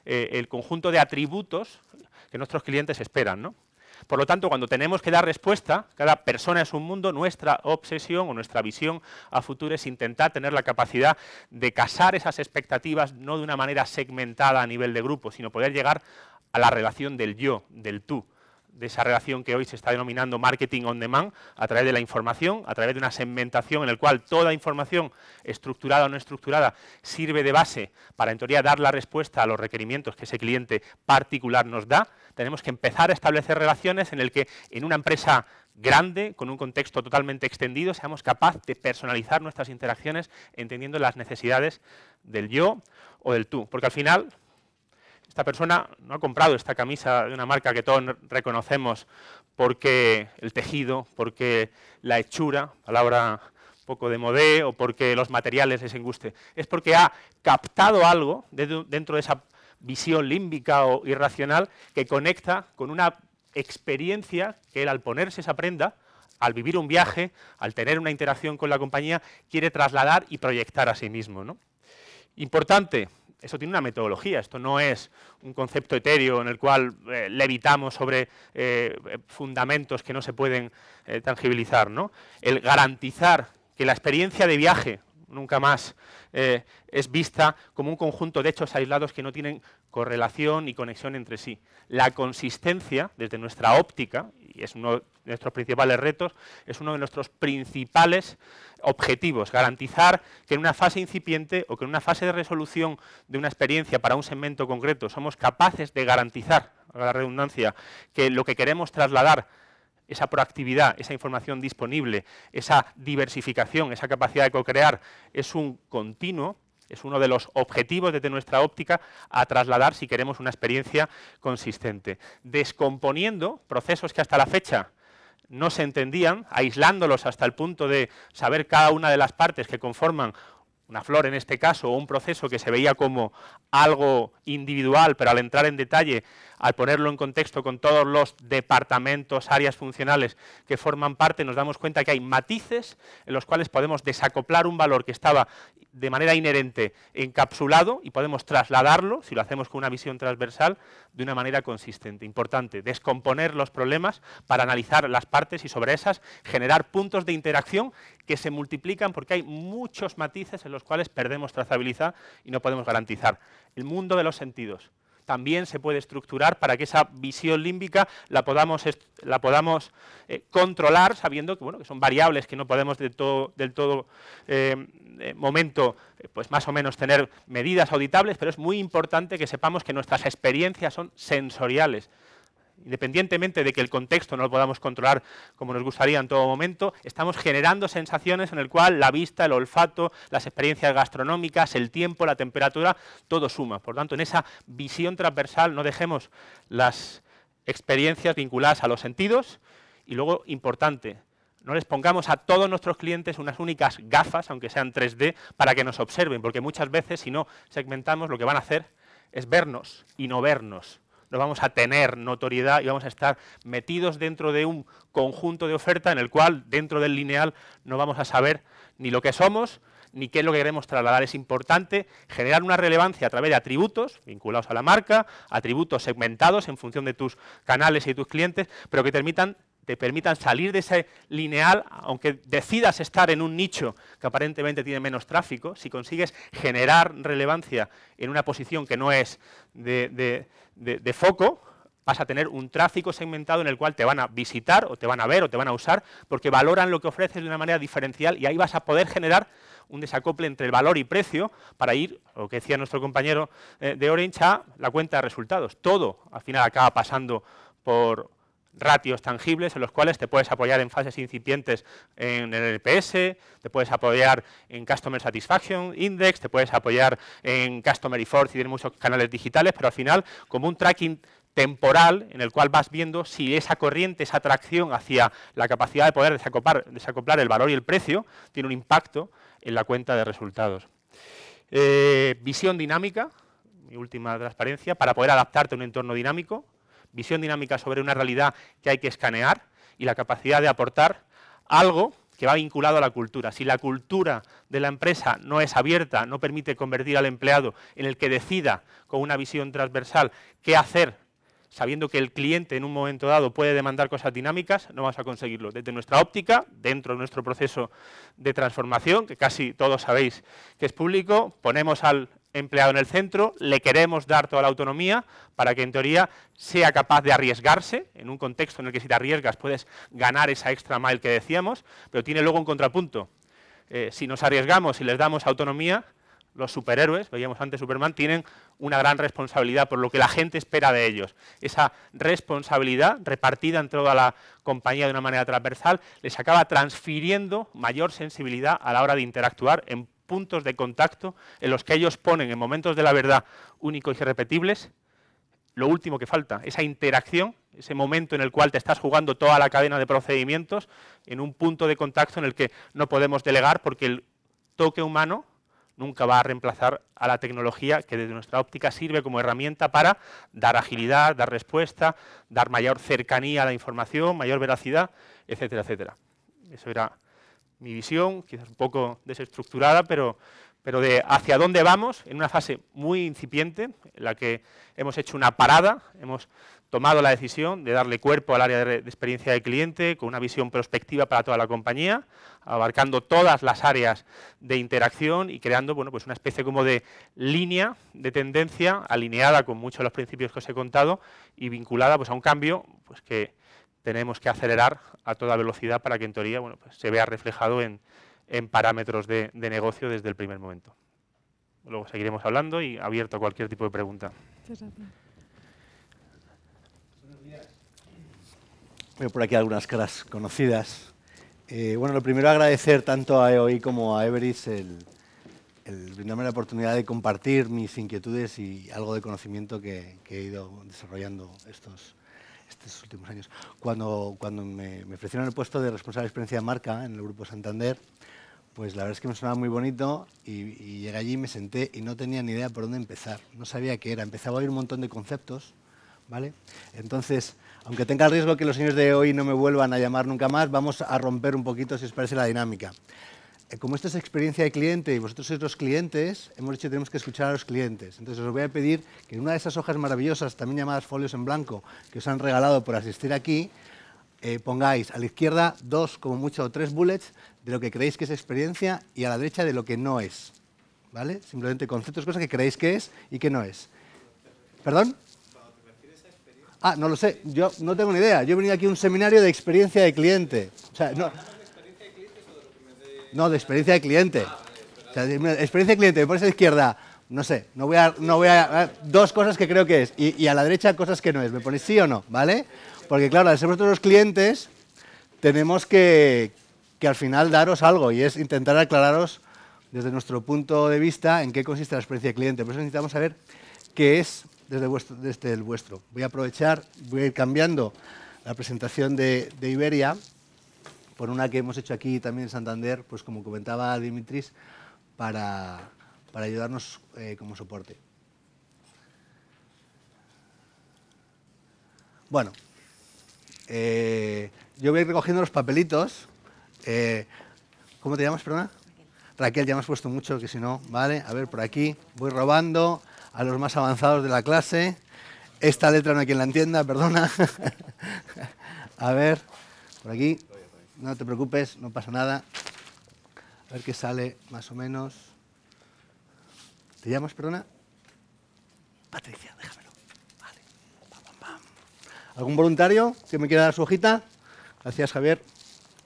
eh, el conjunto de atributos que nuestros clientes esperan. ¿no? Por lo tanto, cuando tenemos que dar respuesta, cada persona es un mundo, nuestra obsesión o nuestra visión a futuro es intentar tener la capacidad de casar esas expectativas no de una manera segmentada a nivel de grupo, sino poder llegar a la relación del yo, del tú, de esa relación que hoy se está denominando marketing on demand, a través de la información, a través de una segmentación en la cual toda información, estructurada o no estructurada, sirve de base para, en teoría, dar la respuesta a los requerimientos que ese cliente particular nos da, tenemos que empezar a establecer relaciones en el que en una empresa grande, con un contexto totalmente extendido, seamos capaces de personalizar nuestras interacciones entendiendo las necesidades del yo o del tú. Porque al final, esta persona no ha comprado esta camisa de una marca que todos reconocemos porque el tejido, porque la hechura, palabra poco de modé, o porque los materiales les enguste. Es porque ha captado algo dentro de esa visión límbica o irracional que conecta con una experiencia que él al ponerse esa prenda, al vivir un viaje, al tener una interacción con la compañía, quiere trasladar y proyectar a sí mismo. Importante, eso tiene una metodología, esto no es un concepto etéreo en el cual eh, levitamos sobre eh, eh, fundamentos que no se pueden tangibilizar. ¿no? El garantizar que la experiencia de viaje nunca más eh, es vista como un conjunto de hechos aislados que no tienen correlación y conexión entre sí. La consistencia, desde nuestra óptica, y es uno de nuestros principales retos, es uno de nuestros principales objetivos, garantizar que en una fase incipiente o que en una fase de resolución de una experiencia para un segmento concreto somos capaces de garantizar, a la redundancia, que lo que queremos trasladar esa proactividad, esa información disponible, esa diversificación, esa capacidad de co-crear, es un continuo, es uno de los objetivos desde nuestra óptica a trasladar si queremos una experiencia consistente, descomponiendo procesos que hasta la fecha no se entendían, aislándolos hasta el punto de saber cada una de las partes que conforman una flor en este caso, o un proceso que se veía como algo individual, pero al entrar en detalle al ponerlo en contexto con todos los departamentos, áreas funcionales que forman parte, nos damos cuenta que hay matices en los cuales podemos desacoplar un valor que estaba de manera inherente encapsulado y podemos trasladarlo, si lo hacemos con una visión transversal, de una manera consistente. Importante, descomponer los problemas para analizar las partes y sobre esas generar puntos de interacción que se multiplican porque hay muchos matices en los cuales perdemos trazabilidad y no podemos garantizar. El mundo de los sentidos también se puede estructurar para que esa visión límbica la podamos, la podamos eh, controlar, sabiendo que, bueno, que son variables que no podemos todo, del todo eh, eh, momento pues más o menos tener medidas auditables, pero es muy importante que sepamos que nuestras experiencias son sensoriales independientemente de que el contexto no lo podamos controlar como nos gustaría en todo momento, estamos generando sensaciones en el cual la vista, el olfato, las experiencias gastronómicas, el tiempo, la temperatura, todo suma. Por tanto, en esa visión transversal no dejemos las experiencias vinculadas a los sentidos y luego, importante, no les pongamos a todos nuestros clientes unas únicas gafas, aunque sean 3D, para que nos observen, porque muchas veces si no segmentamos lo que van a hacer es vernos y no vernos no vamos a tener notoriedad y vamos a estar metidos dentro de un conjunto de oferta en el cual, dentro del lineal, no vamos a saber ni lo que somos, ni qué es lo que queremos trasladar. Es importante generar una relevancia a través de atributos vinculados a la marca, atributos segmentados en función de tus canales y tus clientes, pero que permitan te permitan salir de ese lineal, aunque decidas estar en un nicho que aparentemente tiene menos tráfico, si consigues generar relevancia en una posición que no es de, foco, vas a tener un tráfico segmentado en el cual te van a visitar o te van a ver o te van a usar porque valoran lo que ofreces de una manera diferencial y ahí vas a poder generar un desacople entre el valor y precio para ir, lo que decía nuestro compañero eh, de Orange, a la cuenta de resultados. Todo al final acaba pasando por, ratios tangibles en los cuales te puedes apoyar en fases incipientes en el PS, te puedes apoyar en Customer Satisfaction Index, te puedes apoyar en Customer Effort, y en muchos canales digitales, pero al final como un tracking temporal en el cual vas viendo si esa corriente, esa atracción hacia la capacidad de poder desacoplar, el valor y el precio tiene un impacto en la cuenta de resultados. Eh, visión dinámica, mi última transparencia, para poder adaptarte a un entorno dinámico visión dinámica sobre una realidad que hay que escanear y la capacidad de aportar algo que va vinculado a la cultura. Si la cultura de la empresa no es abierta, no permite convertir al empleado en el que decida con una visión transversal qué hacer sabiendo que el cliente en un momento dado puede demandar cosas dinámicas, no vamos a conseguirlo. Desde nuestra óptica, dentro de nuestro proceso de transformación, que casi todos sabéis que es público, ponemos al empleado en el centro, le queremos dar toda la autonomía para que en teoría sea capaz de arriesgarse, en un contexto en el que si te arriesgas puedes ganar esa extra mile que decíamos, pero tiene luego un contrapunto. Eh, si nos arriesgamos y les damos autonomía, los superhéroes, veíamos antes Superman, tienen una gran responsabilidad por lo que la gente espera de ellos. Esa responsabilidad repartida en toda la compañía de una manera transversal les acaba transfiriendo mayor sensibilidad a la hora de interactuar en puntos de contacto en los que ellos ponen en momentos de la verdad únicos y irrepetibles lo último que falta, esa interacción, ese momento en el cual te estás jugando toda la cadena de procedimientos en un punto de contacto en el que no podemos delegar porque el toque humano nunca va a reemplazar a la tecnología que desde nuestra óptica sirve como herramienta para dar agilidad, dar respuesta, dar mayor cercanía a la información, mayor veracidad, etcétera, etcétera. Eso era mi visión, quizás un poco desestructurada, pero, pero de hacia dónde vamos en una fase muy incipiente, en la que hemos hecho una parada, hemos tomado la decisión de darle cuerpo al área de, experiencia del cliente con una visión prospectiva para toda la compañía, abarcando todas las áreas de interacción y creando bueno, pues una especie como de línea de tendencia alineada con muchos de los principios que os he contado y vinculada pues, a un cambio pues, que tenemos que acelerar a toda velocidad para que en teoría bueno, pues, se vea reflejado en, parámetros de, negocio desde el primer momento. Luego seguiremos hablando y abierto a cualquier tipo de pregunta. Veo por aquí algunas caras conocidas. Eh, bueno, lo primero agradecer tanto a EOI como a Everis el, brindarme la oportunidad de compartir mis inquietudes y algo de conocimiento que, he ido desarrollando estos, estos últimos años. Cuando, cuando me, ofrecieron el puesto de responsable de experiencia de marca en el Grupo Santander, pues la verdad es que me sonaba muy bonito y, llegué allí, y me senté y no tenía ni idea por dónde empezar. No sabía qué era. Empezaba a oír un montón de conceptos ¿vale? Entonces, aunque tenga el riesgo que los señores de hoy no me vuelvan a llamar nunca más, vamos a romper un poquito, si os parece, la dinámica. Eh, como esta es experiencia de cliente y vosotros sois los clientes, hemos dicho que tenemos que escuchar a los clientes. Entonces os voy a pedir que en una de esas hojas maravillosas, también llamadas folios en blanco, que os han regalado por asistir aquí, eh, pongáis a la izquierda dos, como mucho, o tres bullets de lo que creéis que es experiencia y a la derecha de lo que no es. ¿Vale? Simplemente conceptos, cosas que creéis que es y que no es. ¿Perdón? Ah, no lo sé, yo no tengo ni idea. Yo he venido aquí a un seminario de experiencia de cliente. O sea, no, no, de experiencia de cliente. Ah, o sea, de experiencia de cliente, me pones a la izquierda, no sé, no voy a, no voy a, dos cosas que creo que es, y, a la derecha cosas que no es. ¿Me pones sí o no? ¿Vale? Porque claro, al ser nosotros los clientes, tenemos que, que al final daros algo y es intentar aclararos desde nuestro punto de vista en qué consiste la experiencia de cliente. Por eso necesitamos saber qué es desde, vuestro, desde el vuestro. Voy a aprovechar, voy a ir cambiando la presentación de, Iberia por una que hemos hecho aquí también en Santander, pues como comentaba Dimitris, para, ayudarnos eh, como soporte. Bueno, eh, yo voy a ir recogiendo los papelitos. Eh, ¿Cómo te llamas, perdona? Raquel, ya me has puesto mucho, que si no, vale. A ver, por aquí voy robando a los más avanzados de la clase. Esta letra no hay quien la entienda, perdona. *laughs* a ver, por aquí. No te preocupes, no pasa nada. A ver qué sale más o menos. ¿Te llamas, perdona? Patricia, déjamelo. Vale. ¿Algún voluntario que me quiera dar su hojita? Gracias, Javier.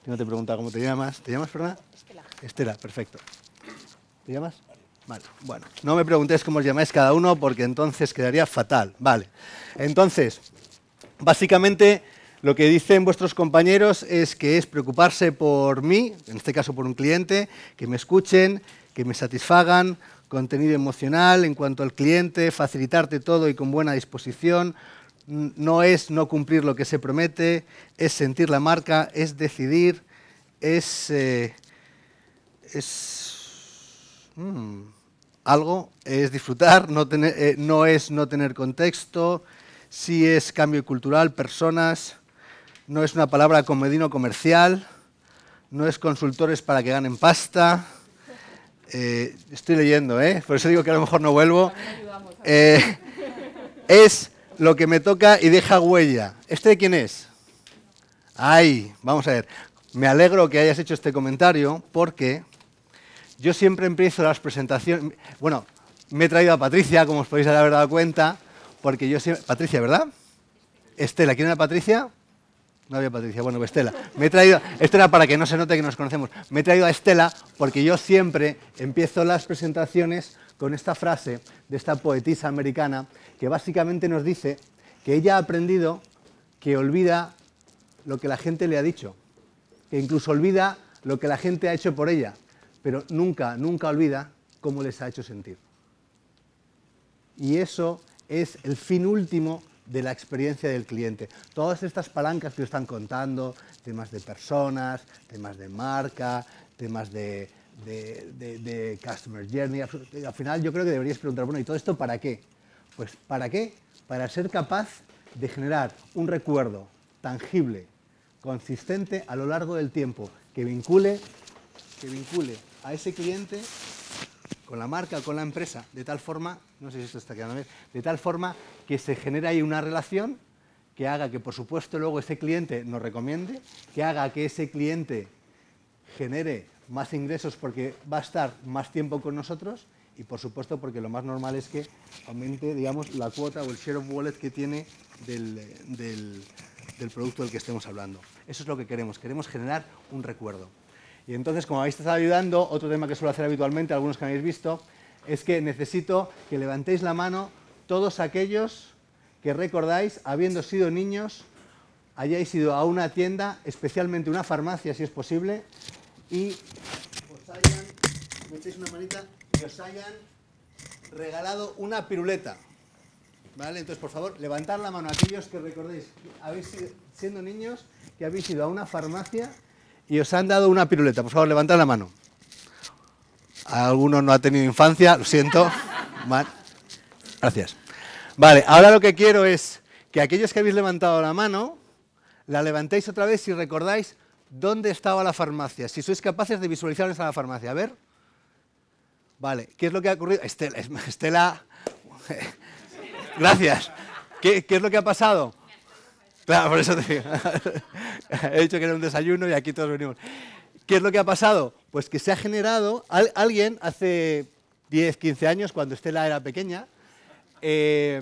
no te pregunta cómo te llamas. ¿Te llamas, perdona? Estela. Estela, perfecto. ¿Te llamas? bueno, no me preguntéis cómo os llamáis cada uno porque entonces quedaría fatal. Vale, entonces, básicamente lo que dicen vuestros compañeros es que es preocuparse por mí, en este caso por un cliente, que me escuchen, que me satisfagan, contenido emocional en cuanto al cliente, facilitarte todo y con buena disposición. No es no cumplir lo que se promete, es sentir la marca, es decidir, es, eh, es Mm. algo es disfrutar, no, eh, no es no tener contexto, sí es cambio cultural, personas, no es una palabra comedino comercial, no es consultores para que ganen pasta. Eh, estoy leyendo, ¿eh? por eso digo que a lo mejor no vuelvo. Eh, es lo que me toca y deja huella. ¿Este de quién es? Ay, vamos a ver. Me alegro que hayas hecho este comentario porque yo siempre empiezo las presentaciones. Bueno, me he traído a Patricia, como os podéis haber dado cuenta, porque yo siempre. Patricia, ¿verdad? Estela, ¿quién era Patricia? No había Patricia, bueno, pues Estela. Me he traído, Estela, para que no se note que nos conocemos, me he traído a Estela porque yo siempre empiezo las presentaciones con esta frase de esta poetisa americana que básicamente nos dice que ella ha aprendido que olvida lo que la gente le ha dicho, que incluso olvida lo que la gente ha hecho por ella, pero nunca, nunca olvida cómo les ha hecho sentir. Y eso es el fin último de la experiencia del cliente. Todas estas palancas que os están contando, temas de personas, temas de marca, temas de, customer journey, al final yo creo que deberíais preguntar, bueno, ¿y todo esto para qué? Pues ¿para qué? Para ser capaz de generar un recuerdo tangible, consistente a lo largo del tiempo, que vincule, que vincule a ese cliente con la marca con la empresa, de tal forma, no sé si esto está quedando bien, de tal forma que se genere ahí una relación que haga que, por supuesto, luego ese cliente nos recomiende, que haga que ese cliente genere más ingresos porque va a estar más tiempo con nosotros y, por supuesto, porque lo más normal es que aumente, digamos, la cuota o el share of wallet que tiene del producto del que estemos hablando. Eso es lo que queremos, queremos generar un recuerdo. Y entonces, como habéis estado ayudando, otro tema que suelo hacer habitualmente, algunos que habéis visto, es que necesito que levantéis la mano todos aquellos que recordáis, habiendo sido niños, hayáis ido a una tienda, especialmente una farmacia, si es posible, y os hayan, regalado una piruleta. Entonces, por favor, levantad la mano a aquellos que recordáis habéis siendo niños, que habéis ido a una farmacia y os han dado una piruleta. Por favor, levantad la mano. Algunos no ha tenido infancia, lo siento. *laughs* Gracias. Vale, ahora lo que quiero es que aquellos que habéis levantado la mano, la levantéis otra vez y recordáis dónde estaba la farmacia. Si sois capaces de visualizar dónde estaba la farmacia. A ver. Vale, ¿qué es lo que ha ocurrido? Estela, *laughs* Estela... *laughs* gracias. ¿Qué es lo que ha pasado? Claro, por eso te *laughs* He dicho que era un desayuno y aquí todos venimos. ¿Qué es lo que ha pasado? Pues que se ha generado, alguien hace 10, 15 años, cuando Estela era pequeña, eh,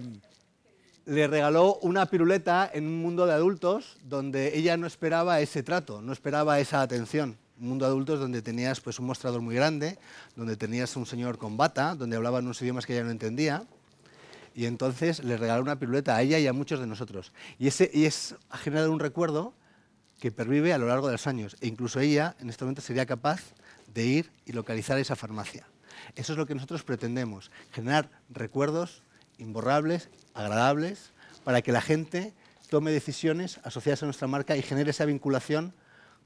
le regaló una piruleta en un mundo de adultos donde ella no esperaba ese trato, no esperaba esa atención. Un mundo de adultos donde tenías pues, un mostrador muy grande, donde tenías un señor con bata, donde hablaban unos idiomas que ella no entendía, y entonces le regaló una piruleta a ella y a muchos de nosotros. Y, ese, ha generado un recuerdo que pervive a lo largo de los años. E incluso ella en este momento sería capaz de ir y localizar esa farmacia. Eso es lo que nosotros pretendemos, generar recuerdos imborrables, agradables, para que la gente tome decisiones asociadas a nuestra marca y genere esa vinculación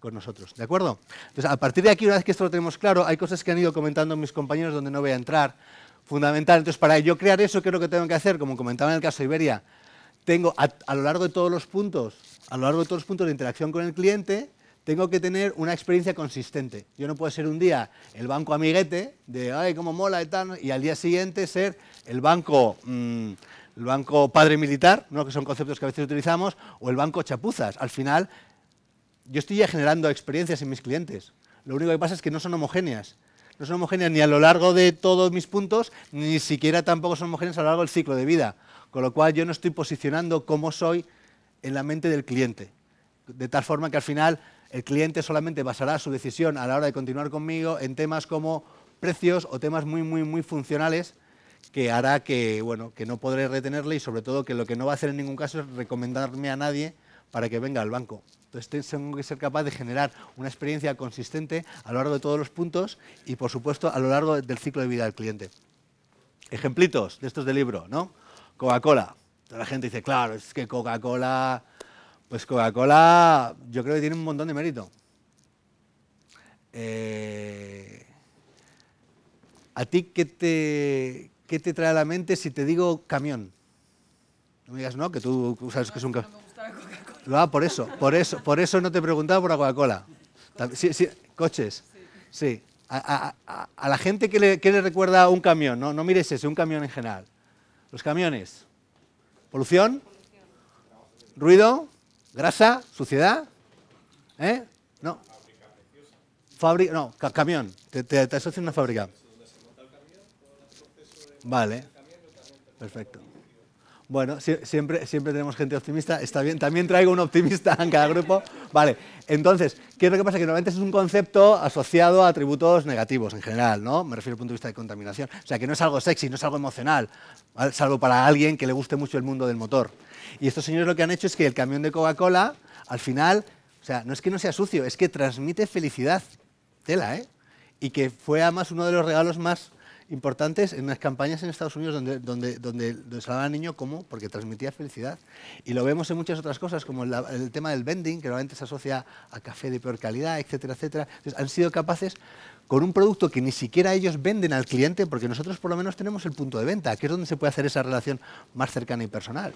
con nosotros. ¿De acuerdo? Entonces, a partir de aquí, una vez que esto lo tenemos claro, hay cosas que han ido comentando mis compañeros donde no voy a entrar. Fundamental. Entonces, para yo crear eso, ¿qué es lo que tengo que hacer? Como comentaba en el caso de Iberia, tengo a, lo largo de todos los puntos, a lo largo de todos los puntos de interacción con el cliente, tengo que tener una experiencia consistente. Yo no puedo ser un día el banco amiguete de, ay, cómo mola y tal, y al día siguiente ser el banco, mm, el banco padre militar, ¿no? que son conceptos que a veces utilizamos, o el banco chapuzas. Al final, yo estoy ya generando experiencias en mis clientes. Lo único que pasa es que no son homogéneas. No son homogéneas ni a lo largo de todos mis puntos, ni siquiera tampoco son homogéneas a lo largo del ciclo de vida. Con lo cual yo no estoy posicionando cómo soy en la mente del cliente. De tal forma que al final el cliente solamente basará su decisión a la hora de continuar conmigo en temas como precios o temas muy, muy, muy funcionales que hará que, bueno, que no podré retenerle y sobre todo que lo que no va a hacer en ningún caso es recomendarme a nadie para que venga al banco. Entonces tengo que ser capaz de generar una experiencia consistente a lo largo de todos los puntos y, por supuesto, a lo largo del ciclo de vida del cliente. Ejemplitos de estos de libro, ¿no? Coca-Cola. La gente dice, claro, es que Coca-Cola... Pues Coca-Cola yo creo que tiene un montón de mérito. Eh, ¿A ti qué te, qué te trae a la mente si te digo camión? No me digas no, que tú sabes que es un camión. Ah, por eso, por eso, por eso no te preguntaba por la Coca-Cola. coches. Sí. A, la gente que le, que le, recuerda un camión, no, no mires ese, un camión en general. Los camiones. ¿Polución? ¿Ruido? ¿Grasa? ¿Suciedad? ¿Eh? No. Fábrica, no, camión. Te, te, te una fábrica. Vale. Perfecto. Bueno, siempre, siempre tenemos gente optimista, está bien. También traigo un optimista en cada grupo. Vale, entonces, ¿qué es lo que pasa? Que normalmente es un concepto asociado a atributos negativos en general, ¿no? Me refiero al punto de vista de contaminación. O sea, que no es algo sexy, no es algo emocional, salvo para alguien que le guste mucho el mundo del motor. Y estos señores lo que han hecho es que el camión de Coca-Cola, al final, o sea, no es que no sea sucio, es que transmite felicidad. Tela, ¿eh? Y que fue además uno de los regalos más importantes en las campañas en Estados Unidos donde, donde, donde, donde se hablaba al niño como porque transmitía felicidad. Y lo vemos en muchas otras cosas, como el, tema del vending, que normalmente se asocia a café de peor calidad, etcétera, etcétera. Entonces, han sido capaces con un producto que ni siquiera ellos venden al cliente, porque nosotros por lo menos tenemos el punto de venta, que es donde se puede hacer esa relación más cercana y personal.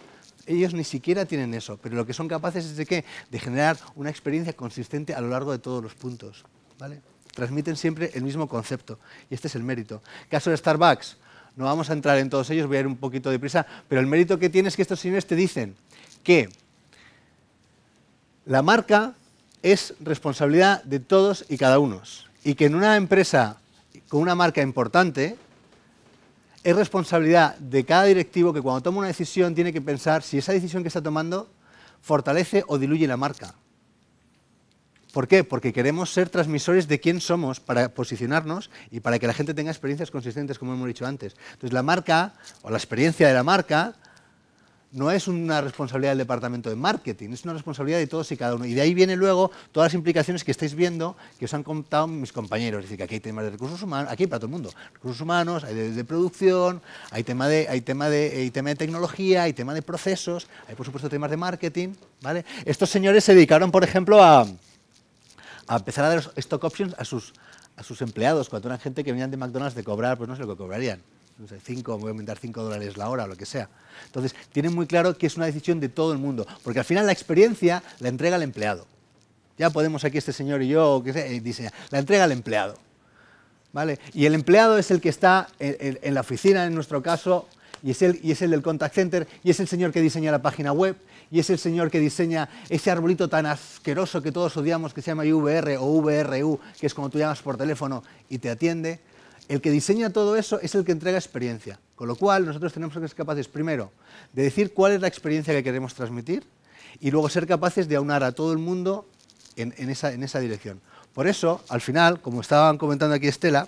Ellos ni siquiera tienen eso, pero lo que son capaces es de, ¿qué? de generar una experiencia consistente a lo largo de todos los puntos. ¿vale? transmiten siempre el mismo concepto. Y este es el mérito. Caso de Starbucks, no vamos a entrar en todos ellos, voy a ir un poquito deprisa, pero el mérito que tiene es que estos señores te dicen que la marca es responsabilidad de todos y cada uno. Y que en una empresa con una marca importante, es responsabilidad de cada directivo que cuando toma una decisión tiene que pensar si esa decisión que está tomando fortalece o diluye la marca. ¿Por qué? Porque queremos ser transmisores de quién somos para posicionarnos y para que la gente tenga experiencias consistentes, como hemos dicho antes. Entonces, la marca o la experiencia de la marca no es una responsabilidad del departamento de marketing, es una responsabilidad de todos y cada uno. Y de ahí vienen luego todas las implicaciones que estáis viendo, que os han contado mis compañeros. Es decir, que aquí hay temas de recursos humanos, aquí hay para todo el mundo. Recursos humanos, hay de, producción, hay tema de, hay tema de, tema de tecnología, hay tema de procesos, hay por supuesto temas de marketing. ¿vale? Estos señores se dedicaron, por ejemplo, a, a empezar a dar stock options a sus, a sus empleados, cuando eran gente que venían de McDonald's de cobrar, pues no sé lo que cobrarían, no sé, 5, voy a aumentar 5 dólares la hora o lo que sea. Entonces, tienen muy claro que es una decisión de todo el mundo, porque al final la experiencia la entrega el empleado. Ya podemos aquí este señor y yo, que diseñar, la entrega el empleado. ¿Vale? Y el empleado es el que está en, la oficina, en nuestro caso, y es, y es el del contact center, y es el señor que diseña la página web, y es el señor que diseña ese arbolito tan asqueroso que todos odiamos que se llama IVR o VRU, que es como tú llamas por teléfono y te atiende, el que diseña todo eso es el que entrega experiencia. Con lo cual, nosotros tenemos que ser capaces, primero, de decir cuál es la experiencia que queremos transmitir y luego ser capaces de aunar a todo el mundo en, esa, en esa dirección. Por eso, al final, como estaban comentando aquí Estela,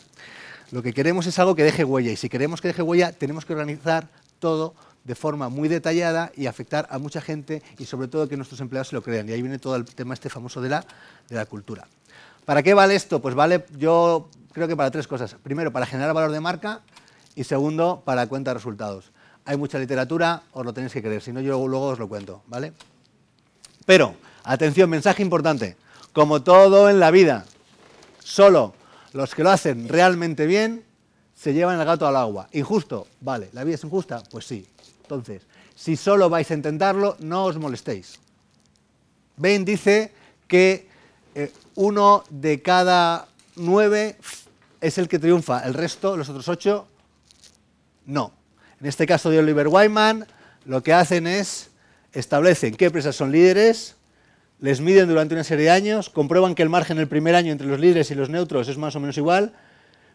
lo que queremos es algo que deje huella y si queremos que deje huella tenemos que organizar todo de forma muy detallada y afectar a mucha gente y sobre todo que nuestros empleados se lo crean. Y ahí viene todo el tema este famoso de la, de la cultura. ¿Para qué vale esto? Pues vale, yo creo que para tres cosas. Primero, para generar valor de marca y segundo, para cuenta de resultados. Hay mucha literatura, os lo tenéis que creer, si no yo luego os lo cuento, ¿vale? Pero, atención, mensaje importante, como todo en la vida, solo los que lo hacen realmente bien se llevan el gato al agua. ¿Injusto? Vale. ¿La vida es injusta? Pues sí, entonces, si solo vais a intentarlo, no os molestéis. Bain dice que eh, uno de cada nueve es el que triunfa, el resto, los otros ocho, no. En este caso de Oliver Wyman, lo que hacen es establecen qué empresas son líderes, les miden durante una serie de años, comprueban que el margen el primer año entre los líderes y los neutros es más o menos igual,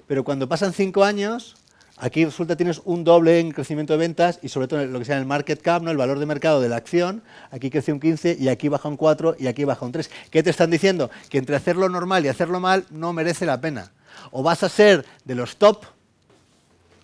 pero cuando pasan cinco años, Aquí resulta tienes un doble en crecimiento de ventas y sobre todo lo que sea en el market cap, ¿no? el valor de mercado de la acción, aquí crece un 15 y aquí baja un 4 y aquí baja un 3. ¿Qué te están diciendo? Que entre hacerlo normal y hacerlo mal no merece la pena. O vas a ser de los top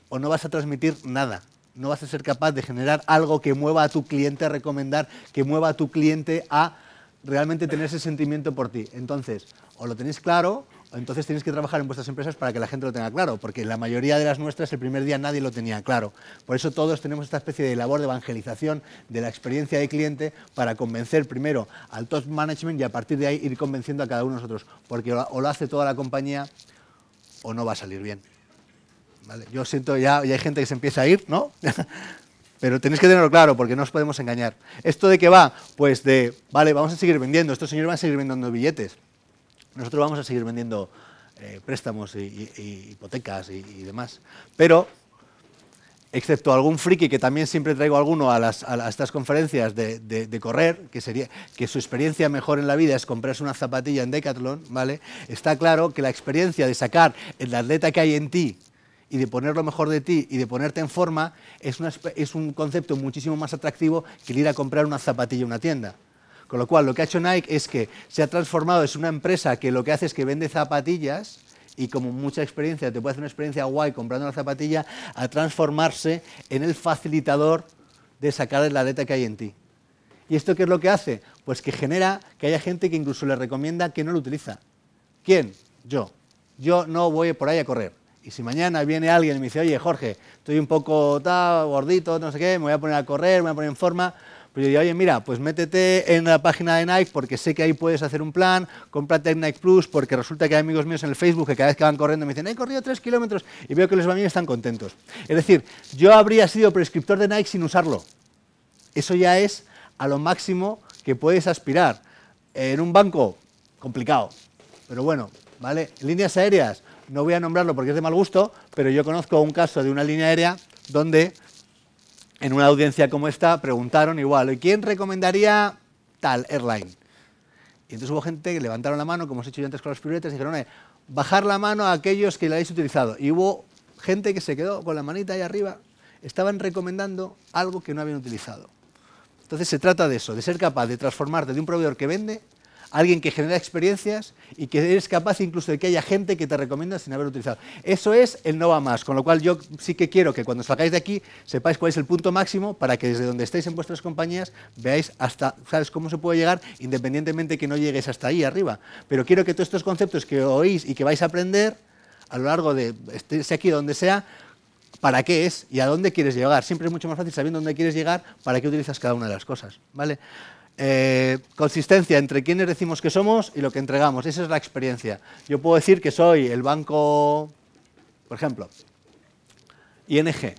o no vas a transmitir nada. No vas a ser capaz de generar algo que mueva a tu cliente a recomendar, que mueva a tu cliente a realmente tener ese sentimiento por ti. Entonces, o lo tenéis claro entonces tenéis que trabajar en vuestras empresas para que la gente lo tenga claro, porque la mayoría de las nuestras el primer día nadie lo tenía claro. Por eso todos tenemos esta especie de labor de evangelización de la experiencia de cliente para convencer primero al top management y a partir de ahí ir convenciendo a cada uno de nosotros, porque o lo hace toda la compañía o no va a salir bien. Yo siento, ya, ya hay gente que se empieza a ir, ¿no? *laughs* Pero tenéis que tenerlo claro porque no os podemos engañar. ¿Esto de qué va? Pues de, vale, vamos a seguir vendiendo, estos señores van a seguir vendiendo billetes. Nosotros vamos a seguir vendiendo eh, préstamos y, hipotecas y, demás, pero excepto algún friki que también siempre traigo alguno a, a, estas conferencias de, correr, que sería que su experiencia mejor en la vida es comprarse una zapatilla en Decathlon, ¿vale? Está claro que la experiencia de sacar el atleta que hay en ti y de poner lo mejor de ti y de ponerte en forma es, es un concepto muchísimo más atractivo que el ir a comprar una zapatilla en una tienda. Con lo cual, lo que ha hecho Nike es que se ha transformado, es una empresa que lo que hace es que vende zapatillas y como mucha experiencia, te puede hacer una experiencia guay comprando una zapatilla, a transformarse en el facilitador de sacar la letra que hay en ti. ¿Y esto qué es lo que hace? Pues que genera que haya gente que incluso le recomienda que no lo utiliza. ¿Quién? Yo. Yo no voy por ahí a correr. Y si mañana viene alguien y me dice, oye, Jorge, estoy un poco gordito, no sé qué, me voy a poner a correr, me voy a poner en forma, pues yo digo, oye, mira, pues métete en la página de Nike porque sé que ahí puedes hacer un plan, cómprate Nike Plus porque resulta que hay amigos míos en el Facebook que cada vez que van corriendo me dicen, he corrido tres kilómetros y veo que los va están contentos. Es decir, yo habría sido prescriptor de Nike sin usarlo. Eso ya es a lo máximo que puedes aspirar. En un banco, complicado. Pero bueno, ¿vale? Líneas aéreas, no voy a nombrarlo porque es de mal gusto, pero yo conozco un caso de una línea aérea donde en una audiencia como esta preguntaron igual, ¿y quién recomendaría tal airline? Y entonces hubo gente que levantaron la mano, como hemos hecho yo antes con los piruletes, y dijeron, bajar la mano a aquellos que la habéis utilizado. Y hubo gente que se quedó con la manita ahí arriba, estaban recomendando algo que no habían utilizado. Entonces se trata de eso, de ser capaz de transformarte de un proveedor que vende alguien que genera experiencias y que eres capaz incluso de que haya gente que te recomienda sin haber utilizado. Eso es el no va más, con lo cual yo sí que quiero que cuando salgáis de aquí sepáis cuál es el punto máximo para que desde donde estéis en vuestras compañías veáis hasta, sabes cómo se puede llegar independientemente que no llegues hasta ahí arriba. Pero quiero que todos estos conceptos que oís y que vais a aprender a lo largo de, estéis aquí donde sea, para qué es y a dónde quieres llegar. Siempre es mucho más fácil sabiendo dónde quieres llegar, para qué utilizas cada una de las cosas, ¿vale? Eh, consistencia entre quienes decimos que somos y lo que entregamos. Esa es la experiencia. Yo puedo decir que soy el banco, por ejemplo, ING.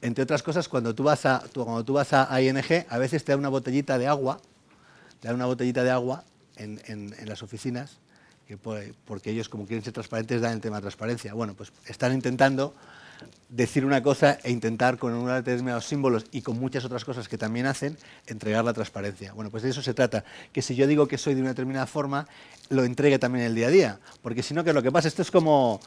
Entre otras cosas, cuando tú vas a, cuando tú vas a ING, a veces te da una botellita de agua, te da una botellita de agua en, las oficinas, porque ellos, como quieren ser transparentes, dan el tema de transparencia. Bueno, pues están intentando decir una cosa e intentar con de determinados símbolos y con muchas otras cosas que también hacen, entregar la transparencia. Bueno, pues de eso se trata, que si yo digo que soy de una determinada forma, lo entregue también en el día a día, porque si no, que lo que pasa, esto es como,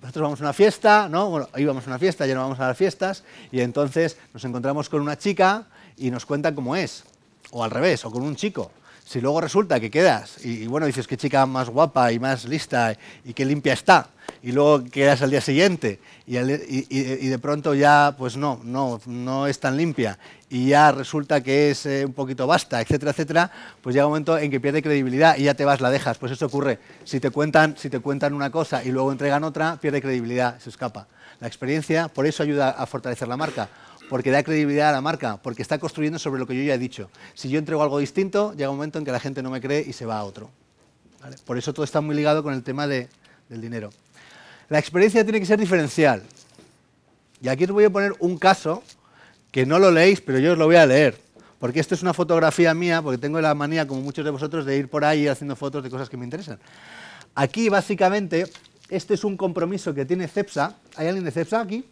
nosotros vamos a una fiesta, ¿no? Bueno, íbamos vamos a una fiesta, ya no vamos a las fiestas, y entonces nos encontramos con una chica y nos cuentan cómo es, o al revés, o con un chico, si luego resulta que quedas y, bueno, dices qué chica más guapa y más lista y qué limpia está, y luego quedas al día siguiente y, de pronto ya, pues no, no, no es tan limpia y ya resulta que es eh, un poquito basta, etcétera, etcétera, pues llega un momento en que pierde credibilidad y ya te vas, la dejas. Pues eso ocurre. Si te cuentan, si te cuentan una cosa y luego entregan otra, pierde credibilidad, se escapa. La experiencia, por eso ayuda a fortalecer la marca porque da credibilidad a la marca, porque está construyendo sobre lo que yo ya he dicho. Si yo entrego algo distinto, llega un momento en que la gente no me cree y se va a otro. Por eso todo está muy ligado con el tema del dinero la experiencia tiene que ser diferencial. Y aquí os voy a poner un caso que no lo leéis, pero yo os lo voy a leer. Porque esto es una fotografía mía, porque tengo la manía, como muchos de vosotros, de ir por ahí haciendo fotos de cosas que me interesan. Aquí, básicamente, este es un compromiso que tiene CEPSA. ¿Hay alguien de CEPSA aquí?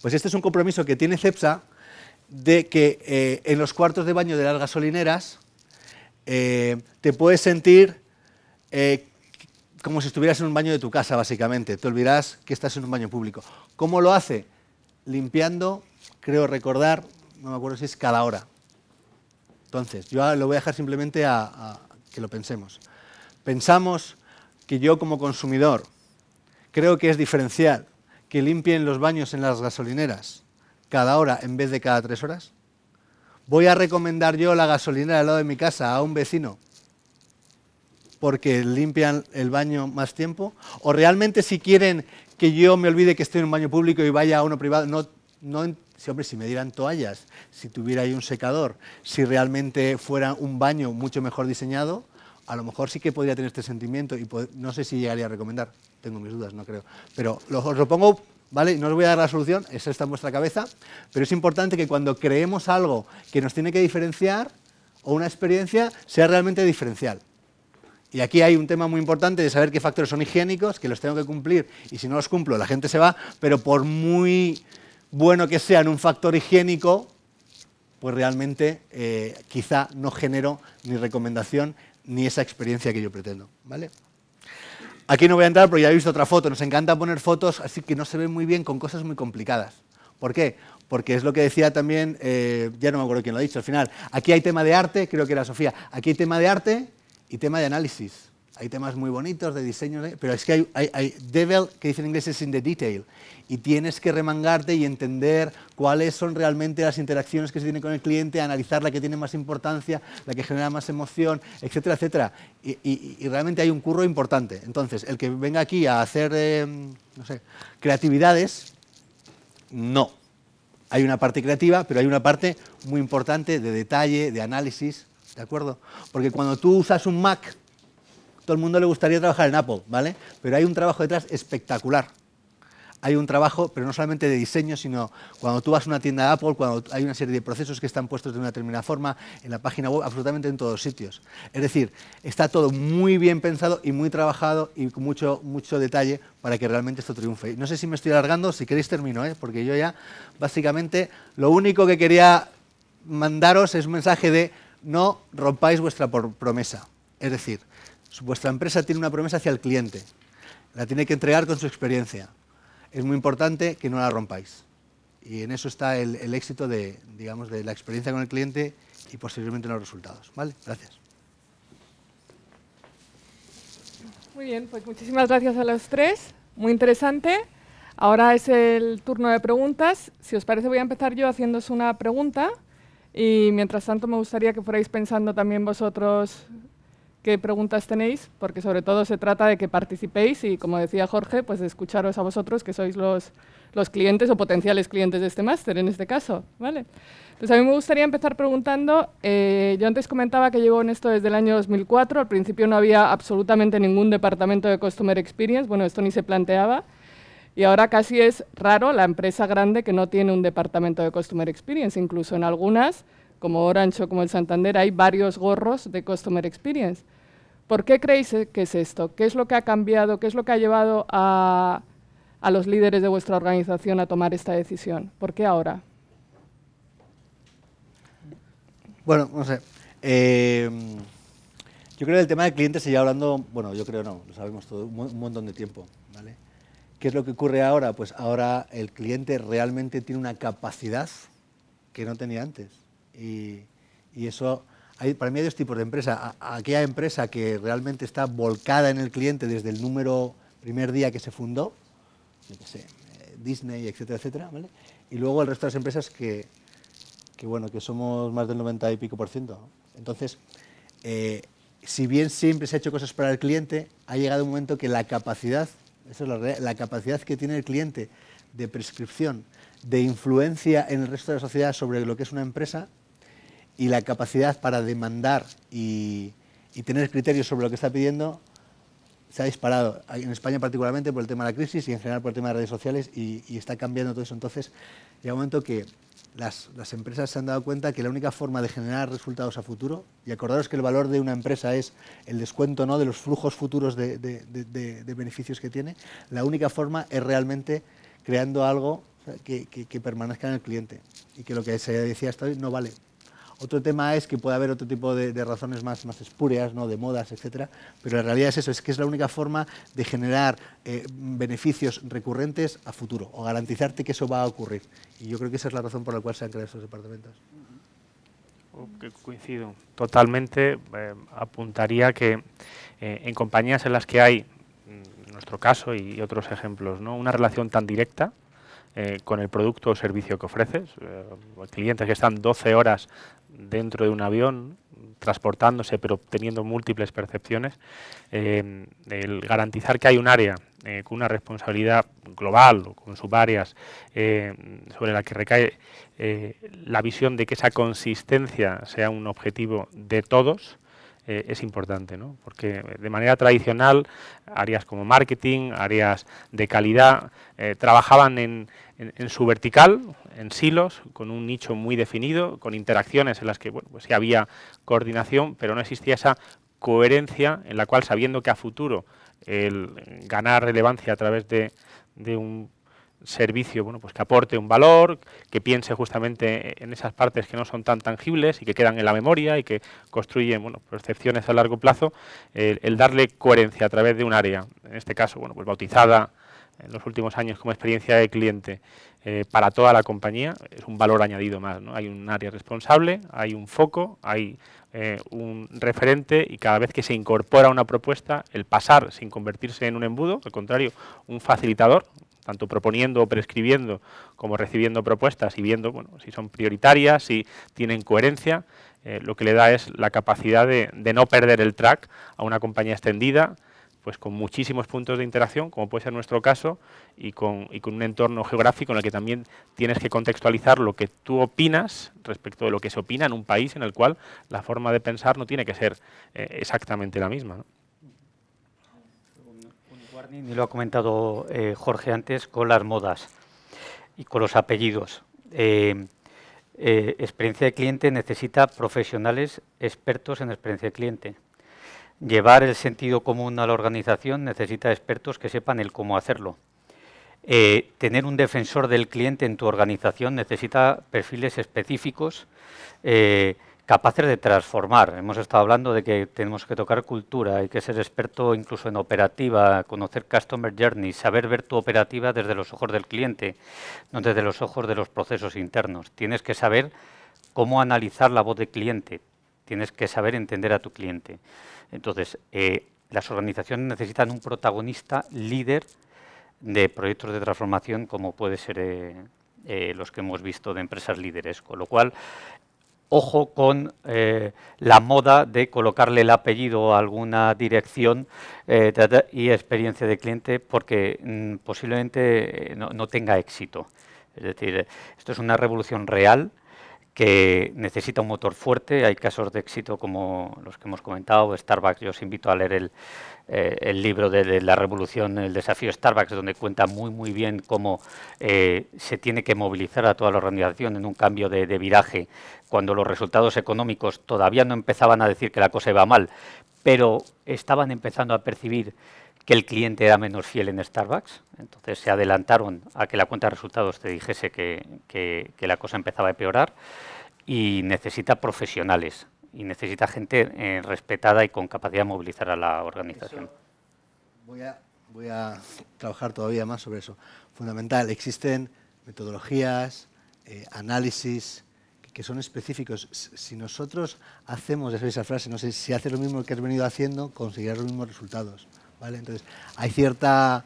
Pues este es un compromiso que tiene CEPSA de que eh, en los cuartos de baño de las gasolineras eh, te puedes sentir eh, como si estuvieras en un baño de tu casa, básicamente. Te olvidarás que estás en un baño público. ¿Cómo lo hace? Limpiando, creo recordar, no me acuerdo si es cada hora. Entonces, yo lo voy a dejar simplemente a, a que lo pensemos. Pensamos que yo como consumidor creo que es diferencial que limpien los baños en las gasolineras cada hora en vez de cada tres horas. Voy a recomendar yo la gasolinera al lado de mi casa a un vecino porque limpian el baño más tiempo? ¿O realmente si quieren que yo me olvide que estoy en un baño público y vaya a uno privado? No, no, si, si me dieran toallas, si tuviera ahí un secador, si realmente fuera un baño mucho mejor diseñado, a lo mejor sí que podría tener este sentimiento y no sé si llegaría a recomendar, tengo mis dudas, no creo. Pero os lo pongo ¿vale? No os voy a dar la solución, es está en vuestra cabeza, pero es importante que cuando creemos algo que nos tiene que diferenciar o una experiencia sea realmente diferencial. Y aquí hay un tema muy importante de saber qué factores son higiénicos, que los tengo que cumplir y si no los cumplo la gente se va, pero por muy bueno que sean un factor higiénico, pues realmente eh, quizá no genero ni recomendación ni esa experiencia que yo pretendo. ¿vale? Aquí no voy a entrar porque ya he visto otra foto, nos encanta poner fotos así que no se ven muy bien con cosas muy complicadas. ¿Por qué? Porque es lo que decía también, eh, ya no me acuerdo quién lo ha dicho al final, aquí hay tema de arte, creo que era Sofía, aquí hay tema de arte y tema de análisis. Hay temas muy bonitos de diseño, ¿eh? pero es que hay, devil, que dicen en inglés, es in the detail. Y tienes que remangarte y entender cuáles son realmente las interacciones que se tienen con el cliente, analizar la que tiene más importancia, la que genera más emoción, etcétera, etcétera. Y, realmente hay un curro importante. Entonces, el que venga aquí a hacer, em, creatividades, no. Hay una parte creativa, pero hay una parte muy importante de detalle, de análisis, ¿De acuerdo? Porque cuando tú usas un Mac, todo el mundo le gustaría trabajar en Apple, ¿vale? Pero hay un trabajo detrás espectacular. Hay un trabajo, pero no solamente de diseño, sino cuando tú vas a una tienda de Apple, cuando hay una serie de procesos que están puestos de una determinada forma en la página web, absolutamente en todos sitios. Es decir, está todo muy bien pensado y muy trabajado y con mucho, mucho detalle para que realmente esto triunfe. No sé si me estoy alargando, si queréis termino, ¿eh? porque yo ya básicamente lo único que quería mandaros es un mensaje de no rompáis vuestra promesa. Es decir, vuestra empresa tiene una promesa hacia el cliente, la tiene que entregar con su experiencia. Es muy importante que no la rompáis. Y en eso está el, éxito de, la experiencia con el cliente y posiblemente los resultados. ¿Vale? Gracias. Muy bien, pues muchísimas gracias a los tres. Muy interesante. Ahora es el turno de preguntas. Si os parece, voy a empezar yo haciéndos una pregunta. Y mientras tanto me gustaría que fuerais pensando también vosotros qué preguntas tenéis, porque sobre todo se trata de que participéis y, como decía Jorge, pues escucharos a vosotros, que sois los, clientes o potenciales clientes de este máster, en este caso, ¿vale? Pues a mí me gustaría empezar preguntando, eh, yo antes comentaba que llevo en esto desde el año 2004, al principio no había absolutamente ningún departamento de Customer Experience, bueno, esto ni se planteaba, y ahora casi es raro la empresa grande que no tiene un departamento de Customer Experience. Incluso en algunas, como Orange o como el Santander, hay varios gorros de Customer Experience. ¿Por qué creéis que es esto? ¿Qué es lo que ha cambiado? ¿Qué es lo que ha llevado a, los líderes de vuestra organización a tomar esta decisión? ¿Por qué ahora? Bueno, no sé. Eh, yo creo que el tema de clientes se lleva hablando, bueno, yo creo no, lo sabemos todo, un montón de tiempo. ¿Qué es lo que ocurre ahora? Pues ahora el cliente realmente tiene una capacidad que no tenía antes. Y, eso, para mí hay dos tipos de empresa. aquella empresa que realmente está volcada en el cliente desde el número primer día que se fundó, eh, Disney, etcétera, etcétera, Y luego el resto de las empresas que, bueno, que somos más del 90 y pico por ciento. Entonces, eh, si bien siempre se ha hecho cosas para el cliente, ha llegado un momento que la capacidad es la, capacidad que tiene el cliente de prescripción, de influencia en el resto de la sociedad sobre lo que es una empresa y la capacidad para demandar y, tener criterios sobre lo que está pidiendo se ha disparado, en España particularmente por el tema de la crisis y en general por el tema de redes sociales y, y está cambiando todo eso. Entonces, llega un momento que las, empresas se han dado cuenta que la única forma de generar resultados a futuro, y acordaros que el valor de una empresa es el descuento ¿no? de los flujos futuros de, beneficios que tiene, la única forma es realmente creando algo que, que permanezca en el cliente y que lo que se decía hasta hoy no vale. Otro tema es que puede haber otro tipo de, razones más, más espúreas, ¿no? de modas, etcétera, pero la realidad es eso, es que es la única forma de generar eh, beneficios recurrentes a futuro o garantizarte que eso va a ocurrir. Y yo creo que esa es la razón por la cual se han creado esos departamentos. Oh, coincido totalmente. Eh, apuntaría que eh, en compañías en las que hay, en nuestro caso y otros ejemplos, ¿no? una relación tan directa con el producto o servicio que ofreces. clientes que están 12 horas dentro de un avión, transportándose, pero teniendo múltiples percepciones, eh, el garantizar que hay un área eh, con una responsabilidad global o con subáreas eh, sobre la que recae la visión de que esa consistencia sea un objetivo de todos, es importante, ¿no? porque de manera tradicional áreas como marketing, áreas de calidad, trabajaban en, en, su vertical, en silos, con un nicho muy definido, con interacciones en las que bueno, pues sí había coordinación, pero no existía esa coherencia en la cual, sabiendo que a futuro el ganar relevancia a través de, un servicio bueno, pues que aporte un valor, que piense justamente en esas partes que no son tan tangibles y que quedan en la memoria y que construyen bueno, percepciones a largo plazo, el darle coherencia a través de un área, en este caso bueno, pues bautizada en los últimos años como experiencia de cliente eh, para toda la compañía es un valor añadido más. Hay un área responsable, hay un foco, hay eh, un referente y cada vez que se incorpora una propuesta, el pasar sin convertirse en un embudo, al contrario, un facilitador, tanto proponiendo o prescribiendo como recibiendo propuestas y viendo bueno, si son prioritarias, si tienen coherencia, eh, lo que le da es la capacidad de no perder el track a una compañía extendida, pues con muchísimos puntos de interacción, como puede ser nuestro caso, y con, y con, un entorno geográfico en el que también tienes que contextualizar lo que tú opinas respecto de lo que se opina en un país en el cual la forma de pensar no tiene que ser eh, exactamente la misma. ¿no? lo ha comentado eh, Jorge antes, con las modas y con los apellidos. Eh, experiencia de cliente necesita profesionales expertos en experiencia de cliente. Llevar el sentido común a la organización necesita expertos que sepan el cómo hacerlo. Eh, tener un defensor del cliente en tu organización necesita perfiles específicos eh, capaces de transformar. Hemos estado hablando de que tenemos que tocar cultura, hay que ser experto incluso en operativa, conocer customer journey, saber ver tu operativa desde los ojos del cliente, no desde los ojos de los procesos internos. Tienes que saber cómo analizar la voz del cliente, tienes que saber entender a tu cliente. Entonces, eh, las organizaciones necesitan un protagonista líder de proyectos de transformación como puede ser eh, eh, los que hemos visto de empresas líderes, con lo cual ojo con la moda de colocarle el apellido a alguna dirección y experiencia de cliente porque mm, posiblemente no, tenga éxito. Es decir, esto es una revolución real que necesita un motor fuerte. Hay casos de éxito como los que hemos comentado, Starbucks. Yo os invito a leer el, eh, libro de, la revolución, el desafío Starbucks, donde cuenta muy, muy bien cómo eh, se tiene que movilizar a toda la organización en un cambio de, de viraje, cuando los resultados económicos todavía no empezaban a decir que la cosa iba mal, pero estaban empezando a percibir que el cliente era menos fiel en Starbucks, entonces se adelantaron a que la cuenta de resultados te dijese que, la cosa empezaba a empeorar y necesita profesionales y necesita gente eh, respetada y con capacidad de movilizar a la organización. voy, a, trabajar todavía más sobre eso. Fundamental, existen metodologías, eh, análisis que, son específicos. Si nosotros hacemos, esa frase, no sé, si haces lo mismo que has venido haciendo, conseguirás los mismos resultados. Entonces, hay cierta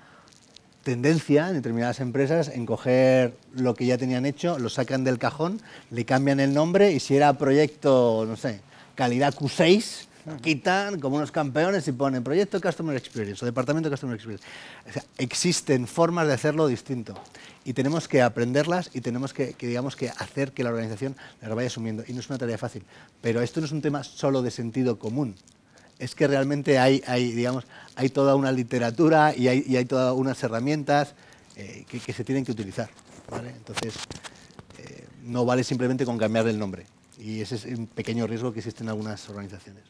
tendencia en determinadas empresas en coger lo que ya tenían hecho, lo sacan del cajón, le cambian el nombre y si era proyecto, no sé, calidad Q6, quitan como unos campeones y ponen proyecto Customer Experience o departamento Customer Experience. existen formas de hacerlo distinto y tenemos que aprenderlas y tenemos que, digamos, que hacer que la organización las vaya asumiendo. Y no es una tarea fácil, pero esto no es un tema solo de sentido común, es que realmente hay, digamos, hay toda una literatura y hay, todas unas herramientas eh, que, se tienen que utilizar. Entonces, eh, no vale simplemente con cambiar el nombre. Y ese es un pequeño riesgo que existe en algunas organizaciones.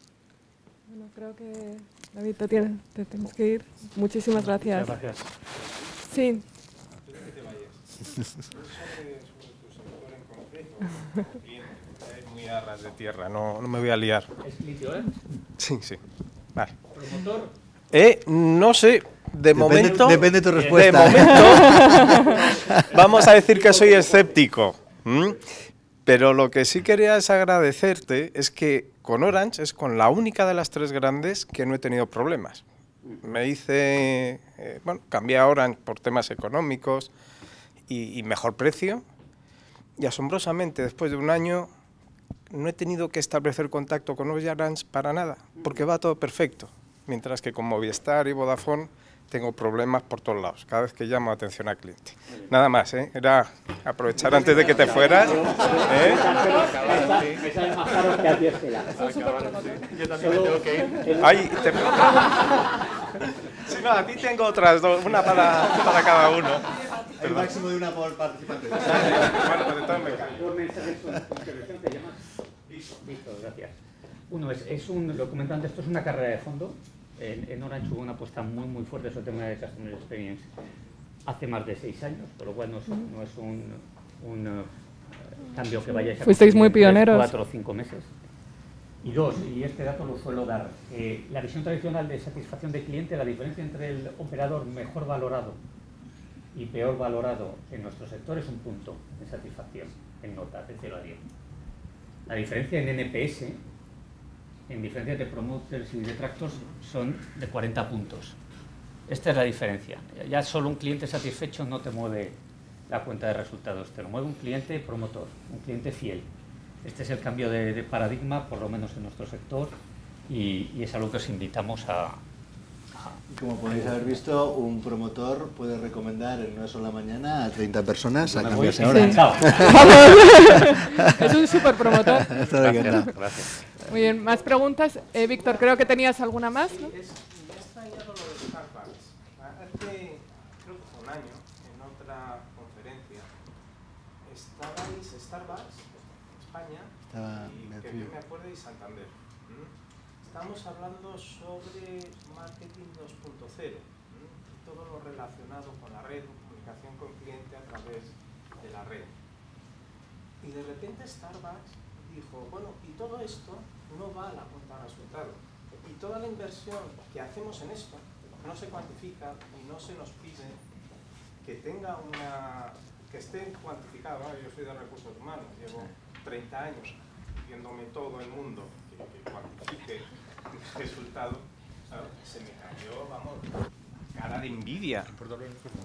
Bueno, creo que, David, te, tienes, tenemos que ir. Muchísimas gracias. gracias. Sí. *laughs* *laughs* de tierra, no, no me voy a liar. ¿Es eh? Sí, sí. Vale. Eh, no sé. De momento. Depende tu respuesta. De momento. *laughs* vamos a decir que soy escéptico. Pero lo que sí quería es agradecerte es que con Orange es con la única de las tres grandes que no he tenido problemas. Me hice, eh, bueno, cambié a Orange por temas económicos y, y, mejor precio. Y asombrosamente, después de un año, no he tenido que establecer contacto con Orange para nada, porque va todo perfecto. Mientras que con Movistar y Vodafone tengo problemas por todos lados, cada vez que llamo atención al cliente. Nada más, ¿eh? era aprovechar antes de que te fueras. ¿eh? Yo también tengo que ir. Ay, te... Sí, no, a ti tengo otras dos, una para, para cada uno. El máximo de una por participante. bueno, pues me Listo, gracias. Uno es, es un, lo comentaba antes, esto es una carrera de fondo. En, en Orange hubo una apuesta muy, muy fuerte sobre el tema de Customer Experience hace más de seis años, por lo cual no es, un, eh, cambio que vaya a... Fuisteis muy Cuatro o cinco meses. Y dos, y este dato lo suelo dar, eh, la visión tradicional de satisfacción del cliente, la diferencia entre el operador mejor valorado y peor valorado en nuestro sector es un punto de satisfacción en nota de 0 a 10. La diferencia en NPS, en diferencia de promoters y detractors, son de 40 puntos. Esta es la diferencia. Ya solo un cliente satisfecho no te mueve la cuenta de resultados, te lo mueve un cliente promotor, un cliente fiel. Este es el cambio de, paradigma, por lo menos en nuestro sector, y, y es algo que os invitamos a, como podéis haber visto, un promotor puede recomendar en una sola mañana a 30 personas a cambiarse ahora. Sí. es un super promotor. Muy bien, más preguntas. Eh, Víctor, creo que tenías alguna más. ¿no? Es, extrañado lo de Starbucks. Hace, creo que un año, en otra conferencia, estabais Starbucks, España, y que yo me acuerdo, y Santander. ¿Mm? Estamos hablando sobre marketing relacionado con la red comunicación con cliente a través de la red. Y de repente Starbucks dijo, bueno, y todo esto no va a la cuenta de resultado. Y toda la inversión que hacemos en esto no se cuantifica y no se nos pide que tenga una que esté cuantificado. Yo soy de recursos humanos, llevo 30 años viéndome todo el mundo que, cuantifique el resultado. se me cayó, vamos, de envidia.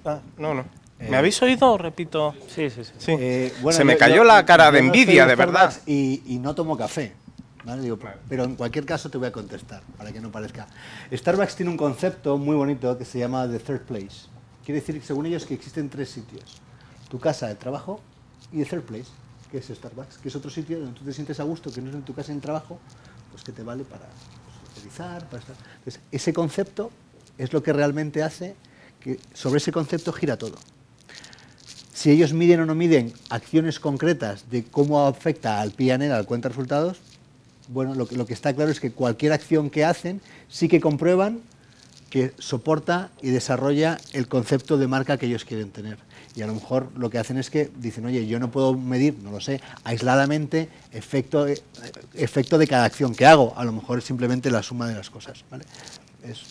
no, ah, no. Eh. ¿Me habéis oído? Repito. Sí, sí, sí. Eh, se me cayó la cara de envidia, de verdad. Y, no tomo café. pero en cualquier caso te voy a contestar, para que no parezca. Starbucks tiene un concepto muy bonito que se llama The Third Place. Quiere decir, según ellos, que existen tres sitios. Tu casa de trabajo y The Third Place, que es Starbucks, que es otro sitio donde tú te sientes a gusto, que no es en tu casa en trabajo, pues que te vale para socializar para estar. Entonces, ese concepto es lo que realmente hace que sobre ese concepto gira todo. Si ellos miden o no miden acciones concretas de cómo afecta al pnr al cuenta resultados, bueno, lo que, lo que está claro es que cualquier acción que hacen sí que comprueban que soporta y desarrolla el concepto de marca que ellos quieren tener. Y a lo mejor lo que hacen es que dicen, oye, yo no puedo medir, no lo sé, aisladamente efecto, eh, efecto de cada acción que hago. A lo mejor es simplemente la suma de las cosas. Es,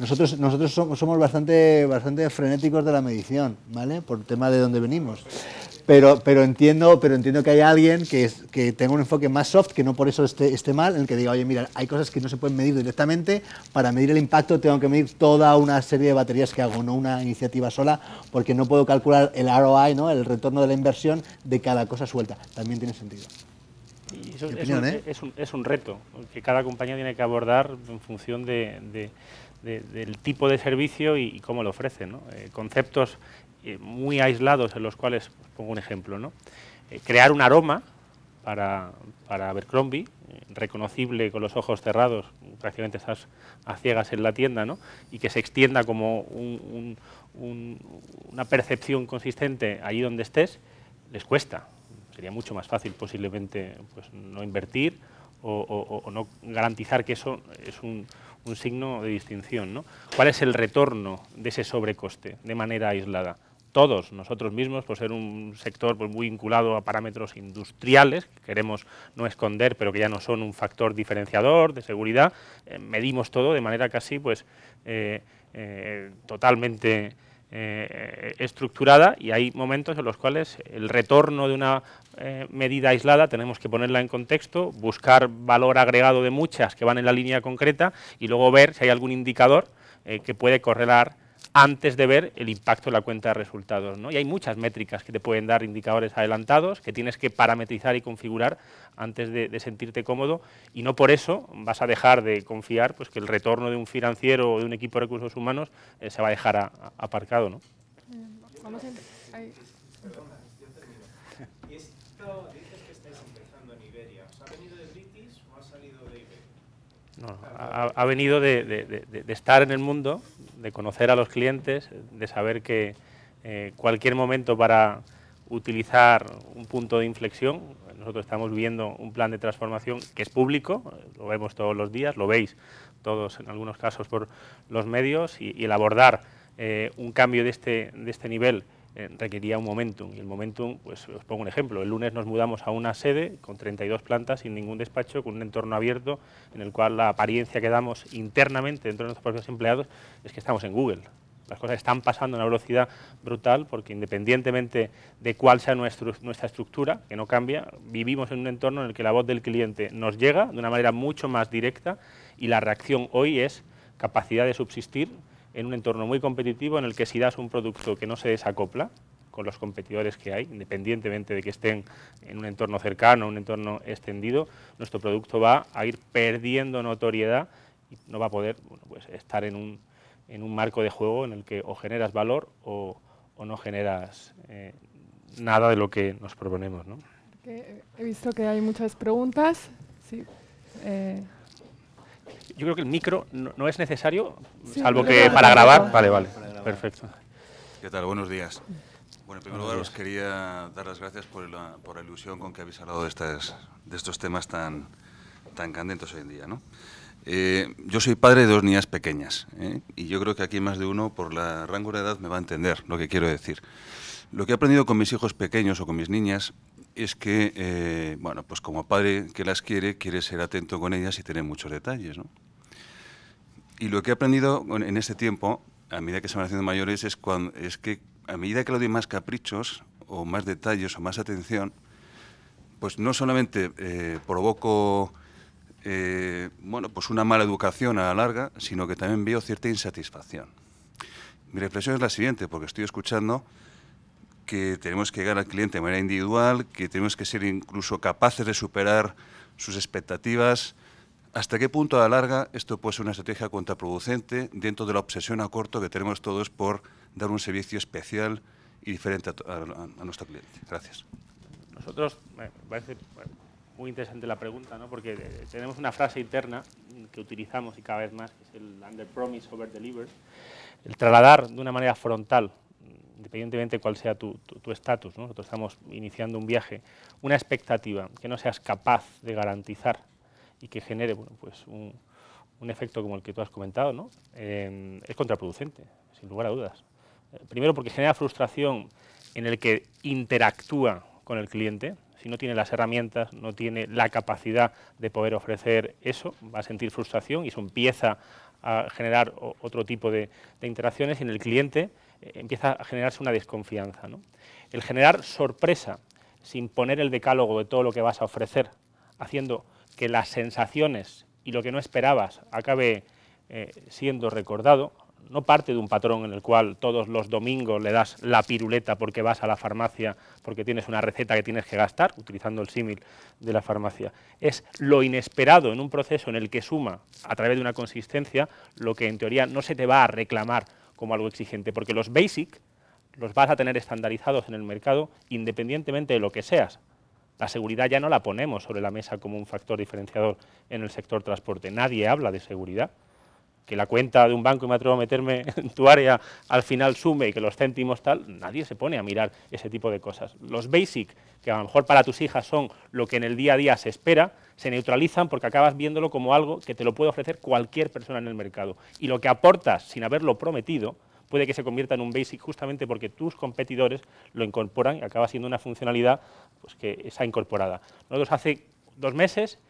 nosotros, nosotros somos bastante, bastante frenéticos de la medición, ¿vale? Por el tema de dónde venimos. Pero, pero, entiendo, pero entiendo que hay alguien que, que tenga un enfoque más soft, que no por eso esté, mal, en el que diga, oye, mira, hay cosas que no se pueden medir directamente, para medir el impacto tengo que medir toda una serie de baterías que hago, no una iniciativa sola, porque no puedo calcular el ROI, ¿no? el retorno de la inversión de cada cosa suelta. También tiene sentido. Y eso ¿eh? es, un, es, un, reto que cada compañía tiene que abordar en función de del tipo de servicio y, cómo lo ofrecen. Eh, conceptos eh, muy aislados en los cuales, pues, pongo un ejemplo, ¿no? Eh, crear un aroma para, para Abercrombie, reconocible con los ojos cerrados, prácticamente estás a ciegas en la tienda, ¿no? y que se extienda como una percepción consistente allí donde estés, les cuesta. Sería mucho más fácil posiblemente pues, no invertir o no garantizar que eso es un, un signo de distinción. ¿no? ¿Cuál es el retorno de ese sobrecoste de manera aislada? todos nosotros mismos, por ser un sector pues, muy vinculado a parámetros industriales, que queremos no esconder, pero que ya no son un factor diferenciador de seguridad, eh, medimos todo de manera casi pues, eh, eh, totalmente eh, estructurada y hay momentos en los cuales el retorno de una eh, medida aislada tenemos que ponerla en contexto, buscar valor agregado de muchas que van en la línea concreta y luego ver si hay algún indicador eh, que puede correlar antes de ver el impacto en la cuenta de resultados. ¿no? Y hay muchas métricas que te pueden dar indicadores adelantados, que tienes que parametrizar y configurar antes de, sentirte cómodo, y no por eso vas a dejar de confiar pues, que el retorno de un financiero o de un equipo de recursos humanos eh, se va a dejar aparcado. ¿no? Vamos a... yo termino. ha venido de de estar en el mundo de conocer a los clientes, de saber que eh, cualquier momento para utilizar un punto de inflexión, nosotros estamos viendo un plan de transformación que es público, lo vemos todos los días, lo veis todos en algunos casos por los medios y, el abordar eh, un cambio de este, de este nivel eh, requería un momentum. Y el momentum, pues os pongo un ejemplo, el lunes nos mudamos a una sede con 32 plantas sin ningún despacho, con un entorno abierto en el cual la apariencia que damos internamente dentro de nuestros propios empleados es que estamos en Google. Las cosas están pasando a una velocidad brutal porque independientemente de cuál sea nuestra estructura, que no cambia, vivimos en un entorno en el que la voz del cliente nos llega de una manera mucho más directa y la reacción hoy es capacidad de subsistir en un entorno muy competitivo en el que si das un producto que no se desacopla con los competidores que hay, independientemente de que estén en un entorno cercano, un entorno extendido, nuestro producto va a ir perdiendo notoriedad y no va a poder pues, estar en un, en un marco de juego en el que o generas valor o, o no generas eh, nada de lo que nos proponemos. ¿no? He visto que hay muchas preguntas. Sí. Eh, yo creo que el micro no, es necesario, salvo que para, grabar. Vale, vale. Perfecto. ¿Qué tal? Buenos días. Bueno, en primer lugar os quería dar las gracias por la, por ilusión con que habéis hablado de, estas, de estos temas tan, tan candentes hoy en día. ¿no? Eh, yo soy padre de dos niñas pequeñas ¿eh? y yo creo que aquí más de uno por la rango de edad me va a entender lo que quiero decir. Lo que he aprendido con mis hijos pequeños o con mis niñas es que, eh, bueno, pues como padre que las quiere, quiere ser atento con ellas y tener muchos detalles, ¿no? Y lo que he aprendido en este tiempo, a medida que se van haciendo mayores, es, cuando, es que a medida que le doy más caprichos o más detalles o más atención, pues no solamente eh, provoco eh, bueno, pues una mala educación a la larga, sino que también veo cierta insatisfacción. Mi reflexión es la siguiente, porque estoy escuchando que tenemos que llegar al cliente de manera individual, que tenemos que ser incluso capaces de superar sus expectativas. ¿Hasta qué punto a la larga esto puede ser una estrategia contraproducente dentro de la obsesión a corto que tenemos todos por dar un servicio especial y diferente a, nuestro cliente? Gracias. Nosotros, me parece muy interesante la pregunta, ¿no? porque eh, tenemos una frase interna que utilizamos y cada vez más, que es el under promise, over deliver, el trasladar de una manera frontal independientemente de cuál sea tu estatus, nosotros estamos iniciando un viaje, una expectativa que no seas capaz de garantizar y que genere pues un, efecto como el que tú has comentado, em, es contraproducente, sin lugar a dudas. Eh, primero porque genera frustración en el que interactúa con el cliente, si no tiene las herramientas, no tiene la capacidad de poder ofrecer eso, va a sentir frustración y eso empieza a generar otro tipo de, interacciones en el cliente eh, empieza a generarse una desconfianza. El generar sorpresa sin poner el decálogo de todo lo que vas a ofrecer, haciendo que las sensaciones y lo que no esperabas acabe eh, siendo recordado, no parte de un patrón en el cual todos los domingos le das la piruleta porque vas a la farmacia, porque tienes una receta que tienes que gastar, utilizando el símil de la farmacia. Es lo inesperado en un proceso en el que suma, a través de una consistencia, lo que en teoría no se te va a reclamar como algo exigente, porque los basic los vas a tener estandarizados en el mercado independientemente de lo que seas. La seguridad ya no la ponemos sobre la mesa como un factor diferenciador en el sector transporte. Nadie habla de seguridad que la cuenta de un banco, y me atrevo a meterme *laughs* en tu área, al final sume y que los céntimos tal, nadie se pone a mirar ese tipo de cosas. Los basic, que a lo mejor para tus hijas son lo que en el día a día se espera, se neutralizan porque acabas viéndolo como algo que te lo puede ofrecer cualquier persona en el mercado. Y lo que aportas sin haberlo prometido, puede que se convierta en un basic justamente porque tus competidores lo incorporan y acaba siendo una funcionalidad pues, que está incorporada. Nosotros hace dos meses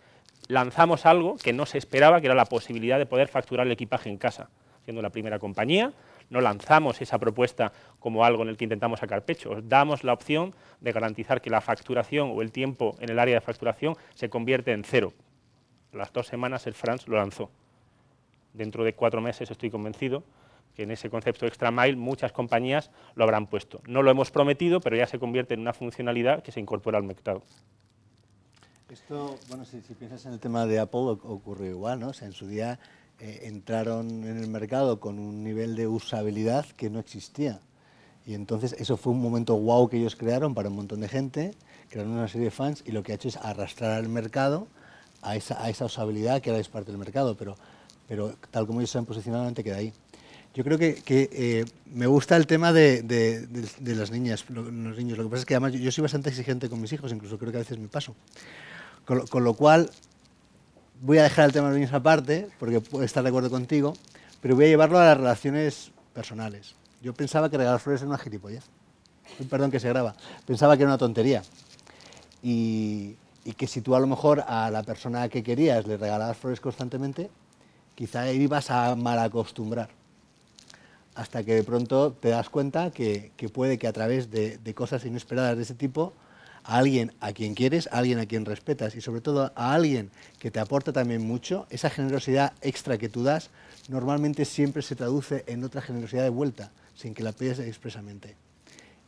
lanzamos algo que no se esperaba, que era la posibilidad de poder facturar el equipaje en casa, siendo la primera compañía. No lanzamos esa propuesta como algo en el que intentamos sacar pecho. damos la opción de garantizar que la facturación o el tiempo en el área de facturación se convierte en cero. Las dos semanas el France lo lanzó. Dentro de cuatro meses estoy convencido que en ese concepto extra mile muchas compañías lo habrán puesto. No lo hemos prometido, pero ya se convierte en una funcionalidad que se incorpora al mercado. Esto, bueno, si, piensas en el tema de Apple, ocurrió igual, ¿no? O sea, en su día eh, entraron en el mercado con un nivel de usabilidad que no existía. Y entonces eso fue un momento wow que ellos crearon para un montón de gente, crearon una serie de fans y lo que ha hecho es arrastrar al mercado a esa, a esa usabilidad que ahora es parte del mercado, pero, pero tal como ellos se han posicionado, antes queda ahí. Yo creo que, eh, me gusta el tema de, las niñas, los niños. Lo que pasa es que además yo, yo soy bastante exigente con mis hijos, incluso creo que a veces me paso. Con, lo cual, voy a dejar el tema de los niños aparte, porque puedo estar de acuerdo contigo, pero voy a llevarlo a las relaciones personales. Yo pensaba que regalar flores era una gilipollez. Perdón que se graba. Pensaba que era una tontería. Y, que si tú a lo mejor a la persona que querías le regalabas flores constantemente, quizá ibas a malacostumbrar. Hasta que de pronto te das cuenta que, puede que a través de cosas inesperadas de ese tipo a alguien a quien quieres, a alguien a quien respetas y sobre todo a alguien que te aporta también mucho, esa generosidad extra que tú das normalmente siempre se traduce en otra generosidad de vuelta, sin que la pidas expresamente.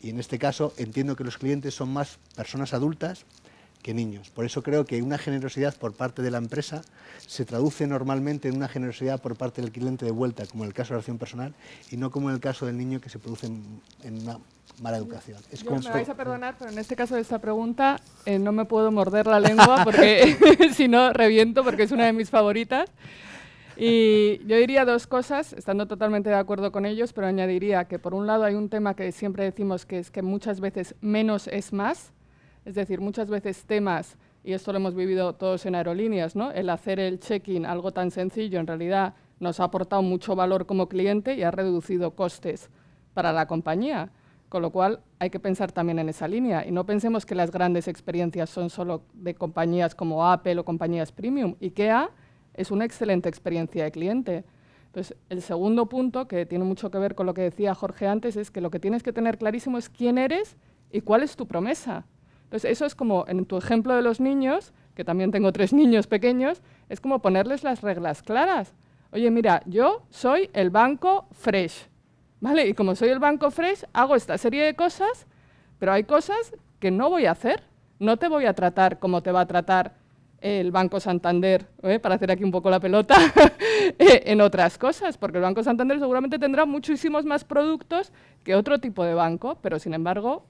Y en este caso entiendo que los clientes son más personas adultas que niños. Por eso creo que una generosidad por parte de la empresa se traduce normalmente en una generosidad por parte del cliente de vuelta, como en el caso de la acción personal, y no como en el caso del niño que se produce en, una mala educación. me vais a perdonar, pero en este caso de esta pregunta eh, no me puedo morder la lengua porque *laughs* si no reviento porque es una de mis favoritas. Y yo diría dos cosas, estando totalmente de acuerdo con ellos, pero añadiría que por un lado hay un tema que siempre decimos que es que muchas veces menos es más, es decir, muchas veces temas, y esto lo hemos vivido todos en aerolíneas, el hacer el check-in, algo tan sencillo, en realidad nos ha aportado mucho valor como cliente y ha reducido costes para la compañía. Con lo cual hay que pensar también en esa línea y no pensemos que las grandes experiencias son solo de compañías como Apple o compañías premium. IKEA es una excelente experiencia de cliente. Entonces, pues, el segundo punto, que tiene mucho que ver con lo que decía Jorge antes, es que lo que tienes que tener clarísimo es quién eres y cuál es tu promesa. Entonces, eso es como, en tu ejemplo de los niños, que también tengo tres *laughs* niños pequeños, es como ponerles las reglas claras. Oye, mira, yo soy el banco fresh, ¿vale? Y como soy el banco fresh, hago esta serie de cosas, pero hay cosas que no voy a hacer. No te voy a tratar como te va a tratar el Banco Santander, ¿eh? para hacer aquí un poco la pelota, *laughs* eh, en otras cosas, porque el Banco Santander seguramente tendrá muchísimos más productos que otro tipo de banco, pero sin embargo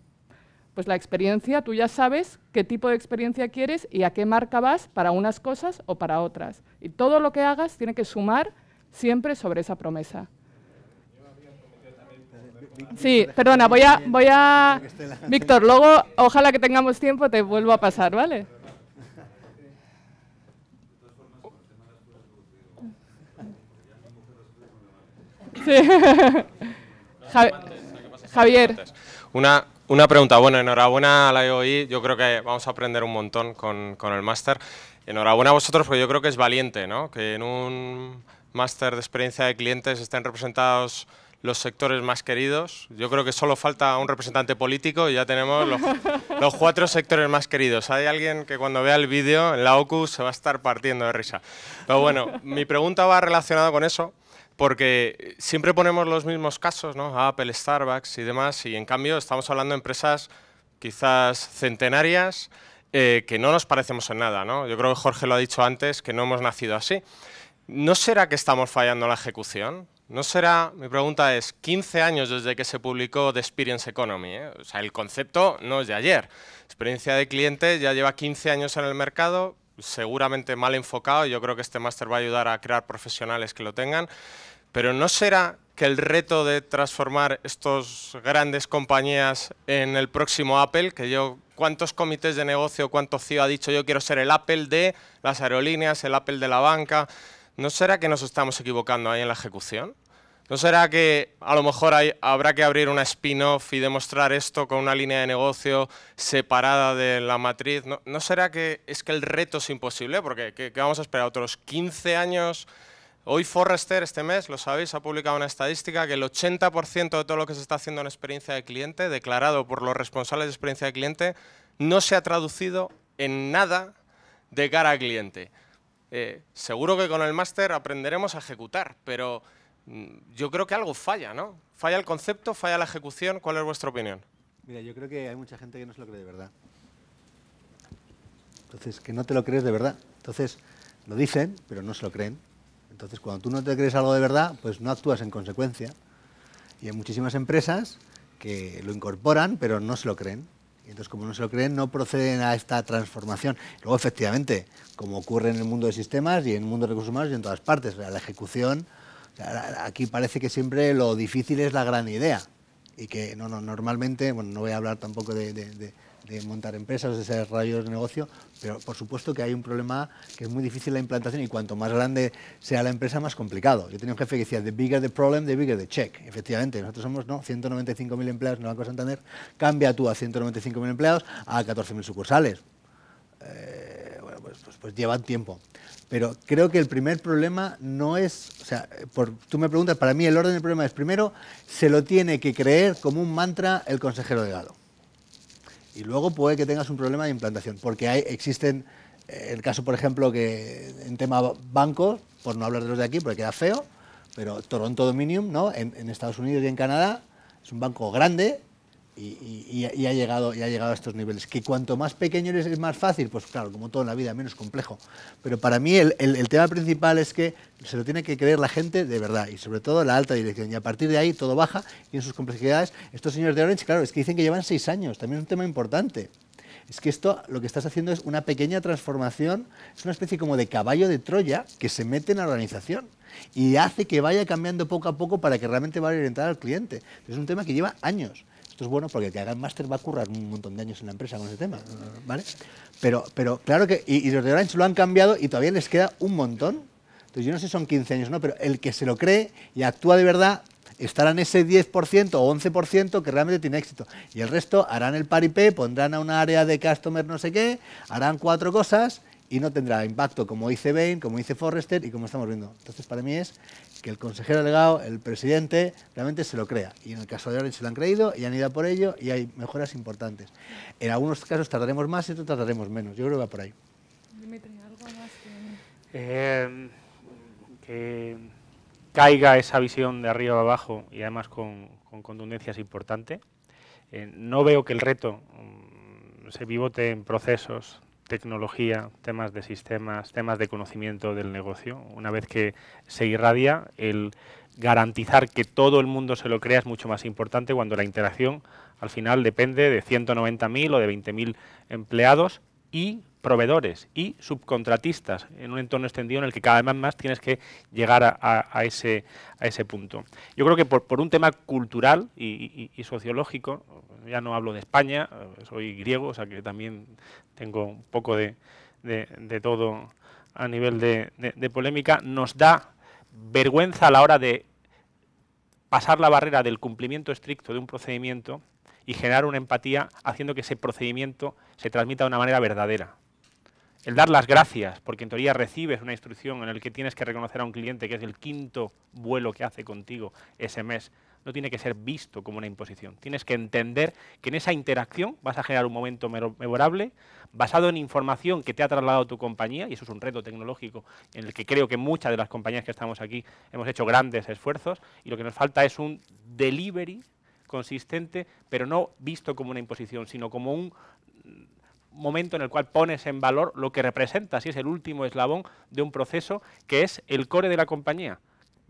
pues la experiencia, tú ya sabes qué tipo de experiencia quieres y a qué marca vas para unas cosas o para otras. Y todo lo que hagas tiene que sumar siempre sobre esa promesa. Sí, perdona, voy a, voy a, Víctor, luego, ojalá que tengamos tiempo, te vuelvo a pasar, ¿vale? Sí. *laughs* Javier. Una, una pregunta, bueno, enhorabuena a la IOI, yo creo que vamos a aprender un montón con, con el máster. Enhorabuena a vosotros porque yo creo que es valiente, ¿no? Que en un máster de experiencia de clientes estén representados los sectores más queridos. Yo creo que solo falta un representante político y ya tenemos los, *laughs* los cuatro sectores más queridos. Hay alguien que cuando vea el vídeo en la OCU se va a estar partiendo de risa. Pero bueno, mi pregunta va relacionada con eso porque siempre ponemos los mismos casos, ¿no? Apple, Starbucks y demás, y en cambio estamos hablando de empresas quizás centenarias eh, que no nos parecemos en nada, ¿no? Yo creo que Jorge lo ha dicho antes, que no hemos nacido así. ¿No será que estamos fallando la ejecución? ¿No será, mi pregunta es, 15 años desde que se publicó The Experience Economy? Eh? O sea, el concepto no es de ayer. Experiencia de cliente ya lleva 15 años en el mercado, seguramente mal enfocado. Yo creo que este máster va a ayudar a crear profesionales que lo tengan. Pero ¿no será que el reto de transformar estas grandes compañías en el próximo Apple, que yo, cuántos comités de negocio, cuánto CEO ha dicho yo quiero ser el Apple de las aerolíneas, el Apple de la banca, ¿no será que nos estamos equivocando ahí en la ejecución? ¿No será que a lo mejor habrá que abrir una spin-off y demostrar esto con una línea de negocio separada de la matriz? ¿No, será que es que el reto es imposible? Porque ¿qué, vamos a esperar? ¿Otros 15 años? Hoy Forrester, este mes, lo sabéis, ha publicado una estadística que el 80% de todo lo que se está haciendo en experiencia de cliente, declarado por los responsables de experiencia de cliente, no se ha traducido en nada de cara al cliente. Eh, seguro que con el máster aprenderemos a ejecutar, pero Mm, yo creo que algo falla, ¿no? ¿Falla el concepto? ¿Falla la ejecución? ¿Cuál es vuestra opinión? Mira, yo creo que hay mucha gente que no se lo cree de verdad. Entonces, que no te lo crees de verdad. Entonces, lo dicen, pero no se lo creen. Entonces, cuando tú no te crees algo de verdad, pues no actúas en consecuencia. Y hay muchísimas empresas que lo incorporan, pero no se lo creen. Y entonces, como no se lo creen, no proceden a esta transformación. Luego, efectivamente, como ocurre en el mundo de sistemas y en el mundo de recursos humanos y en todas partes, la ejecución aquí parece que siempre lo difícil es la gran idea y que no, no, normalmente, bueno, no voy a hablar tampoco de, montar empresas, de ser rayos de negocio, pero por supuesto que hay un problema que es muy difícil la implantación y cuanto más grande sea la empresa, más complicado. Yo tenía un jefe que decía, the bigger the problem, the bigger the check. Efectivamente, nosotros somos ¿no? 195.000 empleados no la cosa entender cambia tú a 195.000 empleados a 14.000 sucursales. Eh, pues llevan tiempo. Pero creo que el primer problema no es, o sea, por, tú me preguntas, para mí el orden del problema es, primero, se lo tiene que creer como un mantra el consejero delegado. Y luego puede que tengas un problema de implantación, porque hay, existen, eh, el caso, por ejemplo, que en tema bancos, por no hablar de los de aquí, porque queda feo, pero Toronto Dominium, ¿no? En, en Estados Unidos y en Canadá, es un banco grande, y, ha llegado, ha llegado a estos niveles. Que cuanto más pequeño eres es más fácil, pues claro, como todo en la vida, menos complejo. Pero para mí el, tema principal es que se lo tiene que creer la gente de verdad y sobre todo la alta dirección. Y a partir de ahí todo baja y en sus complejidades. Estos señores de Orange, claro, es que dicen que llevan seis años, también es un tema importante. Es que esto lo que estás haciendo es una pequeña transformación, es una especie como de caballo de Troya que se mete en la organización y hace que vaya cambiando poco a poco para que realmente vaya orientar al cliente. Es un tema que lleva años es bueno porque el que haga el máster va a currar un montón de años en la empresa con ese tema, ¿vale? Pero, pero claro que, y, los de Orange lo han cambiado y todavía les queda un montón. Entonces yo no sé si son 15 años, ¿no? Pero el que se lo cree y actúa de verdad estará en ese 10% o 11% que realmente tiene éxito. Y el resto harán el paripé, pondrán a una área de customer no sé qué, harán cuatro cosas y no tendrá impacto como dice Bain, como dice Forrester y como estamos viendo. Entonces para mí es que el consejero delegado, el presidente, realmente se lo crea. Y en el caso de Orange se lo han creído y han ido por ello y hay mejoras importantes. En algunos casos tardaremos más y en otros tardaremos menos. Yo creo que va por ahí. Dimitri, ¿algo más que... Em, que caiga esa visión de arriba abajo y además con, con contundencia es importante. Eh, no veo que el reto mm, se pivote en procesos tecnología, temas de sistemas, temas de conocimiento del negocio. Una vez que se irradia, el garantizar que todo el mundo se lo crea es mucho más importante cuando la interacción al final depende de 190.000 o de 20.000 empleados y proveedores y subcontratistas en un entorno extendido en el que cada vez más tienes que llegar a, ese, a ese punto. Yo creo que por, un tema cultural y, sociológico, ya no hablo de España, eh, soy griego, o sea que también tengo un poco de, todo a nivel de polémica, nos da vergüenza a la hora de pasar la barrera del cumplimiento estricto de un procedimiento y generar una empatía haciendo que ese procedimiento se transmita de una manera verdadera el dar las gracias, porque en teoría recibes una instrucción en el que tienes que reconocer a un cliente que es el quinto vuelo que hace contigo ese mes, no tiene que ser visto como una imposición. Tienes que entender que en esa interacción vas a generar un momento memorable basado en información que te ha trasladado tu compañía, y eso es un reto tecnológico en el que creo que muchas de las compañías que estamos aquí hemos hecho grandes esfuerzos, y lo que nos falta es un delivery consistente, pero no visto como una imposición, sino como un momento en el cual pones en valor lo que representa si es el último eslabón de un proceso que es el core de la compañía.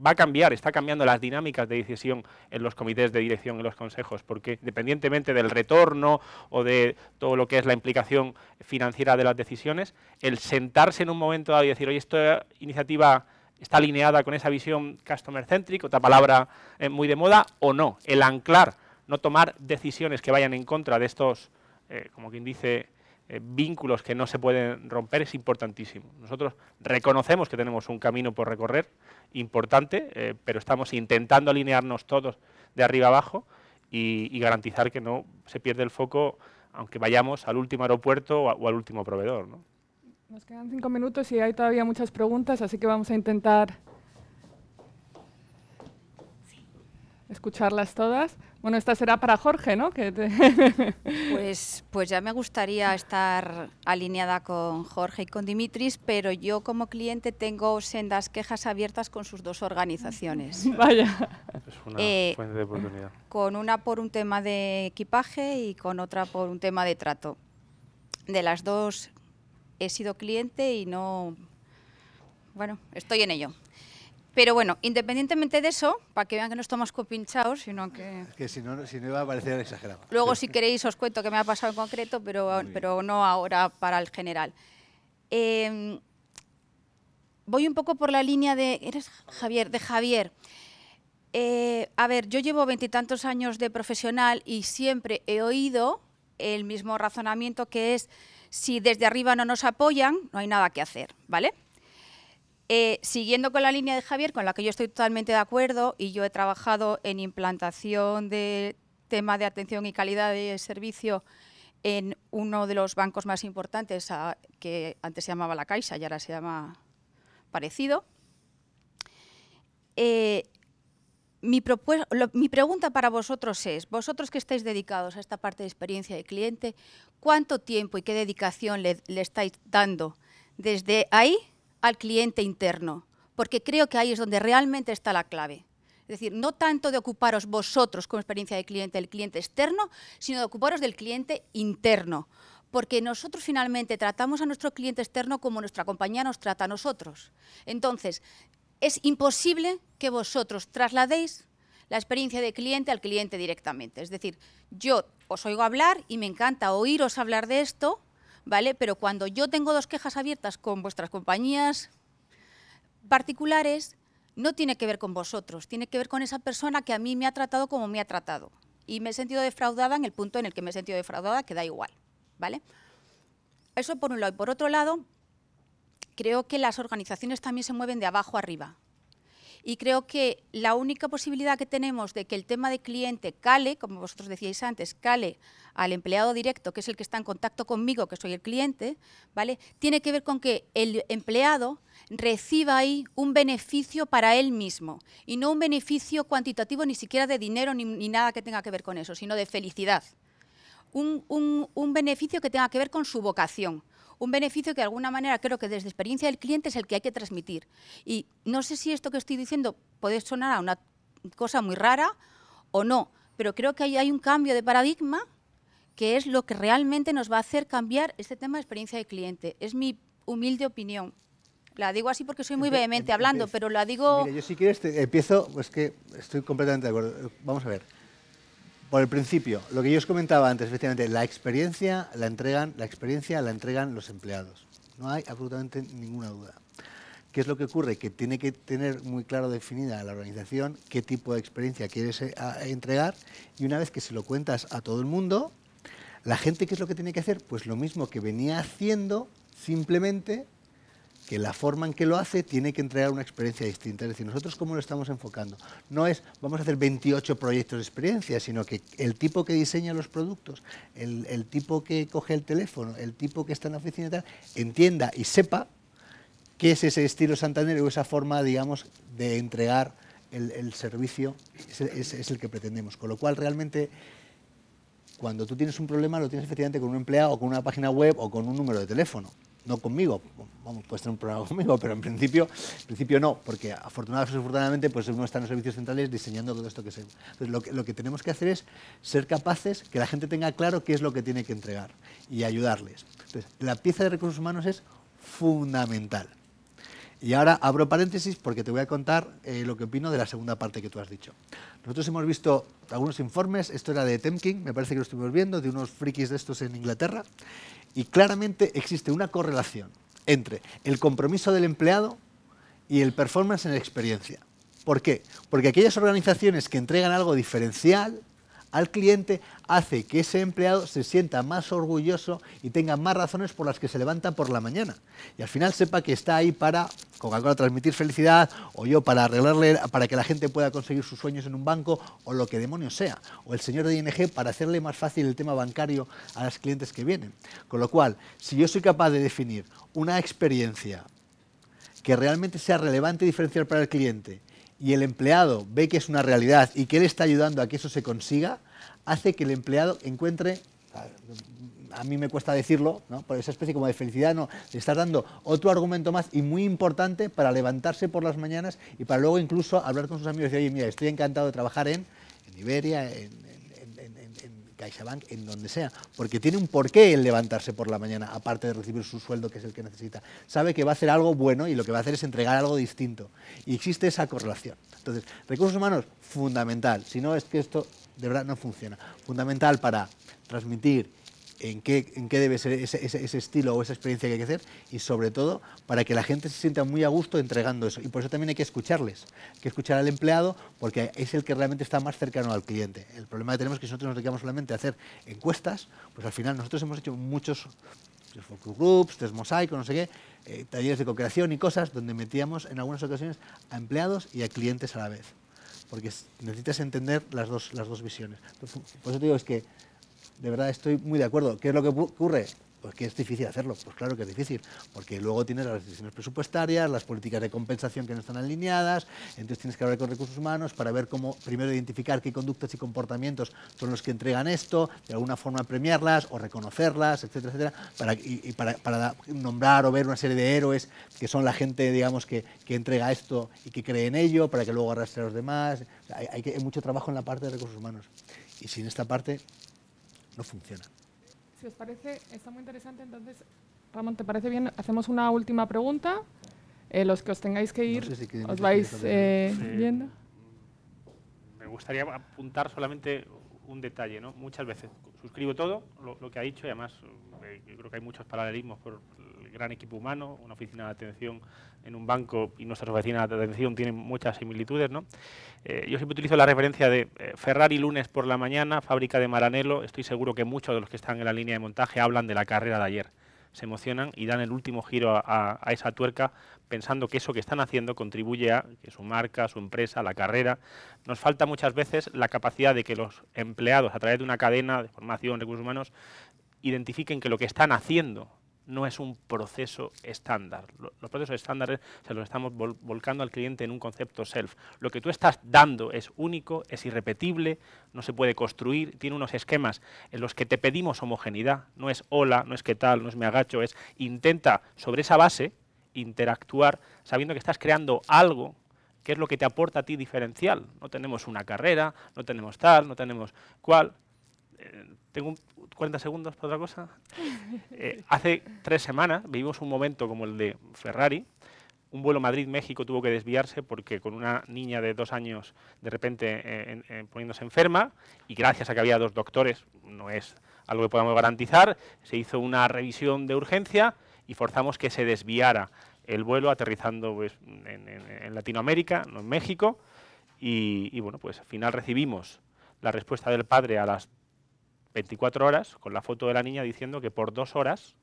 Va a cambiar, está cambiando las dinámicas de decisión en los comités de dirección y los consejos, porque independientemente del retorno o de todo lo que es la implicación financiera de las decisiones, el sentarse en un momento dado y decir, oye, esta iniciativa está alineada con esa visión customer centric, otra palabra eh, muy de moda, o no. El anclar, no tomar decisiones que vayan en contra de estos, eh, como quien dice, eh, vínculos que no se pueden romper es importantísimo. Nosotros reconocemos que tenemos un camino por recorrer importante, eh, pero estamos intentando alinearnos todos de arriba abajo y, garantizar que no se pierde el foco, aunque vayamos al último aeropuerto o, al último proveedor. Nos quedan cinco minutos y hay todavía muchas preguntas, así que vamos a intentar escucharlas todas. Bueno, esta será para Jorge, ¿no? *laughs* pues, pues ya me gustaría estar alineada con Jorge y con Dimitris, pero yo como cliente tengo sendas quejas abiertas con sus dos organizaciones. *laughs* Vaya. Es una eh, fuente de oportunidad. Con una por un tema de equipaje y con otra por un tema de trato. De las dos he sido cliente y no... Bueno, estoy en ello. Pero bueno, independientemente de eso, para que vean que no estamos copinchados, sino que... Es que si no, si no iba a parecer exagerado. Luego, *laughs* si queréis, os cuento qué me ha pasado en concreto, pero, no ahora para el general. Em, voy un poco por la línea de... ¿Eres Javier? De Javier. Eh, a ver, yo llevo veintitantos años de profesional y siempre he oído el mismo razonamiento que es si desde arriba no nos apoyan, no hay nada que hacer, ¿vale? Eh, siguiendo con la línea de Javier, con la que yo estoy totalmente de acuerdo y yo he trabajado en implantación de tema de atención y calidad de servicio en uno de los bancos más importantes, que antes se llamaba La Caixa y ahora se llama parecido. Eh, mi, pregunta para vosotros es, vosotros que estáis dedicados a esta parte de experiencia de cliente, ¿cuánto tiempo y qué dedicación le estáis dando desde ahí al cliente interno, porque creo que ahí es donde realmente está la clave. Es decir, no tanto de ocuparos vosotros como experiencia de cliente del cliente externo, sino de ocuparos del cliente interno, porque nosotros finalmente tratamos a nuestro cliente externo como nuestra compañía nos trata a nosotros. Entonces, es imposible que vosotros trasladéis la experiencia de cliente al cliente directamente. Es decir, yo os oigo hablar y me encanta oíros hablar de esto, ¿vale? Pero cuando yo tengo dos quejas abiertas con vuestras compañías particulares, no tiene que ver con vosotros, tiene que ver con esa persona que a mí me ha tratado como me ha tratado. Y me he sentido defraudada en el punto en el que me he sentido defraudada, que da igual, ¿vale? Eso por un lado. Y por otro lado, creo que las organizaciones también se mueven de abajo arriba. Y creo que la única posibilidad que tenemos de que el tema de cliente cale, como vosotros decíais antes, cale al empleado directo, que es el que está en contacto conmigo, que soy el cliente, ¿vale? Tiene que ver con que el empleado reciba ahí un beneficio para él mismo y no un beneficio cuantitativo ni siquiera de dinero ni, nada que tenga que ver con eso, sino de felicidad. un beneficio que tenga que ver con su vocación, un beneficio que de alguna manera creo que desde experiencia del cliente es el que hay que transmitir. Y no sé si esto que estoy diciendo puede sonar a una cosa muy rara o no, pero creo que ahí hay un cambio de paradigma que es lo que realmente nos va a hacer cambiar este tema de experiencia del cliente. Es mi humilde opinión. La digo así porque soy muy vehemente hablando, pero la digo... yo si quieres empiezo, pues que estoy completamente de acuerdo. Vamos a ver. Por el principio, lo que yo os comentaba antes, la experiencia la entregan, la experiencia la entregan los empleados. No hay absolutamente ninguna duda. ¿Qué es lo que ocurre? Que tiene que tener muy claro definida la organización qué tipo de experiencia quieres eh, entregar y una vez que se lo cuentas a todo el mundo, la gente qué es lo que tiene que hacer? Pues lo mismo que venía haciendo, simplemente que la forma en que lo hace tiene que entregar una experiencia distinta. Es decir, nosotros cómo lo estamos enfocando. No es vamos a hacer 28 proyectos de experiencia, sino que el tipo que diseña los productos, el, tipo que coge el teléfono, el tipo que está en la oficina y tal, entienda y sepa qué es ese estilo Santander o esa forma, digamos, de entregar el, servicio, es, es el que pretendemos. Con lo cual, realmente cuando tú tienes un problema lo tienes efectivamente con un empleado o con una página web o con un número de teléfono no conmigo, vamos, puedes tener un programa *laughs* conmigo, pero en principio, principio no, porque afortunadamente pues uno está en los servicios centrales diseñando todo esto que se... lo, que, lo que tenemos que hacer es ser capaces que la gente tenga claro qué es lo que tiene que entregar y ayudarles. Entonces, la pieza de recursos humanos es fundamental. Y ahora abro paréntesis porque te voy a contar eh, lo que opino de la segunda parte que tú has dicho. Nosotros hemos visto algunos informes, esto era de Temkin, me parece que lo estuvimos viendo, de unos frikis de estos en Inglaterra, y claramente existe una correlación entre el compromiso del empleado y el performance en la experiencia. ¿Por qué? Porque aquellas organizaciones que entregan algo diferencial, al cliente hace que ese empleado se sienta más orgulloso y tenga más razones por las que se levanta por la mañana. Y al final sepa que está ahí para transmitir felicidad o yo para arreglarle, para que la gente pueda conseguir sus sueños en un banco o lo que demonios sea. O el señor de ING para hacerle más fácil el tema bancario a las clientes que vienen. Con lo cual, si yo soy capaz de definir una experiencia que realmente sea relevante y diferencial para el cliente y el empleado ve que es una realidad y que él está ayudando a que eso se consiga, hace que el empleado encuentre, a mí me cuesta decirlo, ¿no? por esa especie como de felicidad, no, le está dando otro argumento más y muy importante para levantarse por las mañanas y para luego incluso hablar con sus amigos y decir, oye, mira, estoy encantado de trabajar en, en Iberia, en, en donde sea, porque tiene un porqué el levantarse por la mañana, aparte de recibir su sueldo, que es el que necesita. Sabe que va a hacer algo bueno y lo que va a hacer es entregar algo distinto. Y existe esa correlación. Entonces, recursos humanos, fundamental. Si no, es que esto de verdad no funciona. Fundamental para transmitir en qué, en qué debe ser ese, ese, estilo o esa experiencia que hay que hacer y sobre todo para que la gente se sienta muy a gusto entregando eso. Y por eso también hay que escucharles, hay que escuchar al empleado porque es el que realmente está más cercano al cliente. El problema que tenemos es que si nosotros nos dedicamos solamente a hacer encuestas, pues al final nosotros hemos hecho muchos focus groups, test mosaico, no sé qué, eh, talleres de co-creación y cosas donde metíamos en algunas ocasiones a empleados y a clientes a la vez. Porque necesitas entender las dos, las dos visiones. por eso te digo, es que de verdad estoy muy de acuerdo. ¿Qué es lo que ocurre? Pues que es difícil hacerlo, pues claro que es difícil, porque luego tienes las decisiones presupuestarias, las políticas de compensación que no están alineadas, entonces tienes que hablar con recursos humanos para ver cómo, primero identificar qué conductas y comportamientos son los que entregan esto, de alguna forma premiarlas o reconocerlas, etcétera, etcétera, para, para, nombrar o ver una serie de héroes que son la gente, digamos, que, entrega esto y que cree en ello, para que luego arrastre a los demás. hay, que, hay mucho trabajo en la parte de recursos humanos. Y sin esta parte no funciona. Si os parece, está muy interesante, entonces, Ramón, ¿te parece bien? Hacemos una última pregunta. Eh, los que os tengáis que ir, os vais viendo. Eh, Me gustaría apuntar solamente un detalle, ¿no? Muchas veces suscribo todo lo, que ha dicho y además eh, yo creo que hay muchos paralelismos por gran equipo humano, una oficina de atención en un banco y nuestras oficinas de atención tienen muchas similitudes. Eh, yo siempre utilizo la referencia de eh, Ferrari lunes por la mañana, fábrica de Maranelo, Estoy seguro que muchos de los que están en la línea de montaje hablan de la carrera de ayer. Se emocionan y dan el último giro a, a esa tuerca pensando que eso que están haciendo contribuye a que su marca, su empresa, la carrera. Nos falta muchas veces la capacidad de que los empleados, a través de una cadena de formación, recursos humanos, identifiquen que lo que están haciendo no es un proceso estándar. Los procesos estándares se los estamos volcando al cliente en un concepto self. Lo que tú estás dando es único, es irrepetible, no se puede construir, tiene unos esquemas en los que te pedimos homogeneidad. No es hola, no es qué tal, no es me agacho, es intenta sobre esa base interactuar sabiendo que estás creando algo que es lo que te aporta a ti diferencial. No tenemos una carrera, no tenemos tal, no tenemos cual. Eh, tengo 40 segundos para otra cosa. *laughs* Eh, hace tres semanas vivimos un momento como el de Ferrari. Un vuelo Madrid-México tuvo que desviarse porque con una niña de dos años de repente eh, poniéndose enferma y gracias a que había dos doctores, no es algo que podamos garantizar, se hizo una revisión de urgencia y forzamos que se desviara el vuelo aterrizando pues, en, Latinoamérica, no en México. y bueno, pues al final recibimos la respuesta del padre a las 24 horas con la foto de la niña diciendo que por dos horas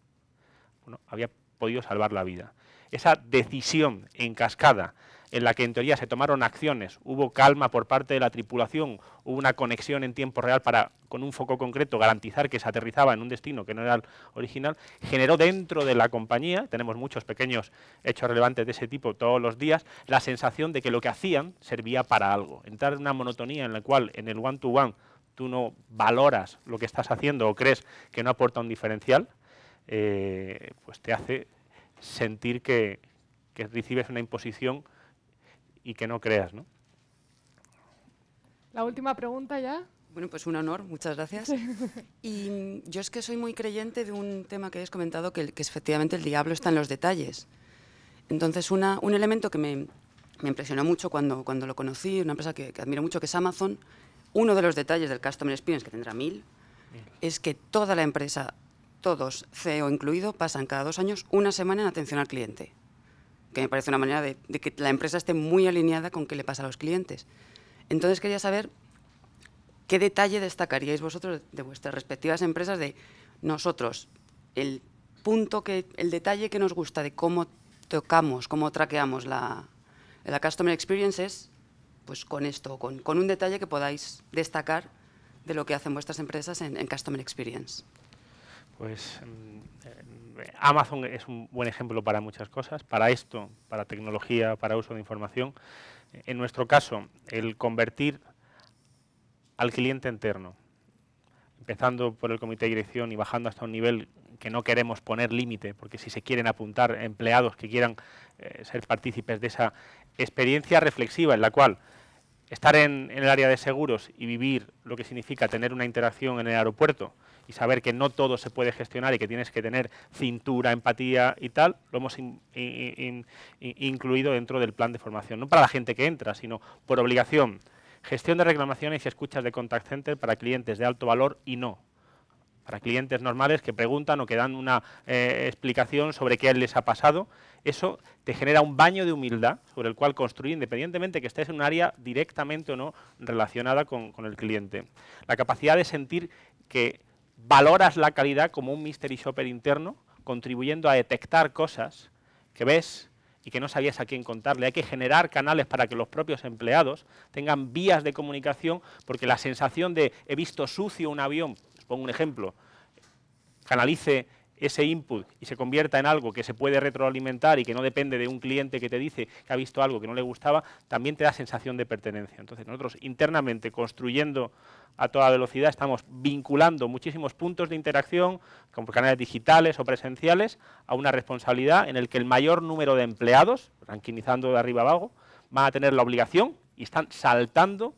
había podido salvar la vida. Esa decisión en cascada en la que en teoría se tomaron acciones, hubo calma por parte de la tripulación, hubo una conexión en tiempo real para, con un foco concreto, garantizar que se aterrizaba en un destino que no era el original, generó dentro de la compañía, tenemos muchos pequeños hechos relevantes de ese tipo todos los días, la sensación de que lo que hacían servía para algo. Entrar en una monotonía en la cual en el one-to-one one to one tú no valoras lo que estás haciendo o crees que no aporta un diferencial, eh, pues te hace sentir que, recibes una imposición y que no creas. ¿no? La última pregunta ya. Bueno, pues un honor, muchas gracias. Y yo es que soy muy creyente de un tema que habéis comentado, que, que efectivamente el diablo está en los detalles. Entonces, un elemento que me, impresionó mucho cuando, lo conocí, una empresa que, admiro mucho, que es Amazon, uno de los detalles del Customer Experience, que tendrá mil, es que toda la empresa, todos, CEO incluido, pasan cada dos años una semana en atención al cliente. Que me parece una manera de, que la empresa esté muy alineada con qué le pasa a los clientes. Entonces quería saber qué detalle destacaríais vosotros de vuestras respectivas empresas de nosotros, el punto que, el detalle que nos gusta de cómo tocamos, cómo traqueamos la, la customer experience es pues con esto, con, un detalle que podáis destacar de lo que hacen vuestras empresas en, Customer Experience. Pues mm, eh, Amazon es un buen ejemplo para muchas cosas, para esto, para tecnología, para uso de información. En nuestro caso, el convertir al cliente interno, empezando por el comité de dirección y bajando hasta un nivel que no queremos poner límite, porque si se quieren apuntar empleados que quieran eh, ser partícipes de esa experiencia reflexiva en la cual estar en, el área de seguros y vivir lo que significa tener una interacción en el aeropuerto y saber que no todo se puede gestionar y que tienes que tener cintura, empatía y tal, lo hemos incluido dentro del plan de formación. No para la gente que entra, sino por obligación. Gestión de reclamaciones y escuchas de contact center para clientes de alto valor y no, para clientes normales que preguntan o que dan una eh, explicación sobre qué les ha pasado. Eso te genera un baño de humildad sobre el cual construir, independientemente que estés en un área directamente o no relacionada con, con el cliente. La capacidad de sentir que valoras la calidad como un mystery shopper interno, contribuyendo a detectar cosas que ves y que no sabías a quién contarle. Hay que generar canales para que los propios empleados tengan vías de comunicación, porque la sensación de he visto sucio un avión pongo un ejemplo, canalice ese input y se convierta en algo que se puede retroalimentar y que no depende de un cliente que te dice que ha visto algo que no le gustaba, también te da sensación de pertenencia. Entonces nosotros internamente construyendo a toda velocidad estamos vinculando muchísimos puntos de interacción con canales digitales o presenciales a una responsabilidad en el que el mayor número de empleados, tranquilizando de arriba abajo, van a tener la obligación y están saltando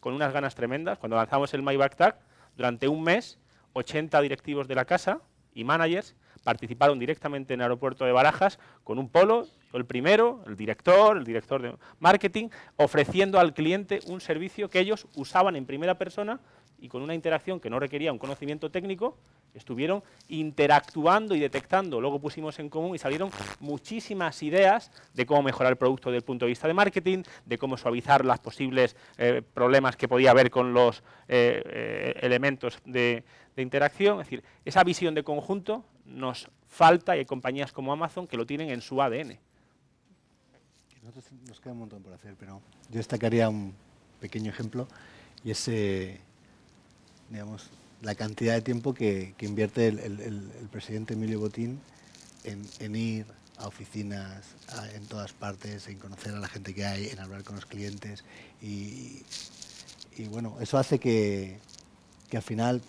con unas ganas tremendas. Cuando lanzamos el MyBackTag. Durante un mes, 80 directivos de la casa y managers participaron directamente en el aeropuerto de Barajas con un polo, el primero, el director, el director de marketing, ofreciendo al cliente un servicio que ellos usaban en primera persona y con una interacción que no requería un conocimiento técnico, estuvieron interactuando y detectando, luego pusimos en común y salieron muchísimas ideas de cómo mejorar el producto desde el punto de vista de marketing, de cómo suavizar los posibles eh, problemas que podía haber con los eh, eh, elementos de, interacción. Es decir, esa visión de conjunto nos falta y hay compañías como Amazon que lo tienen en su ADN. nos queda un montón por hacer, pero yo destacaría un pequeño ejemplo y ese digamos, la cantidad de tiempo que, invierte el, presidente Emilio Botín en, ir a oficinas en todas partes, en conocer a la gente que hay, en hablar con los clientes. Y, bueno, eso hace que, al final,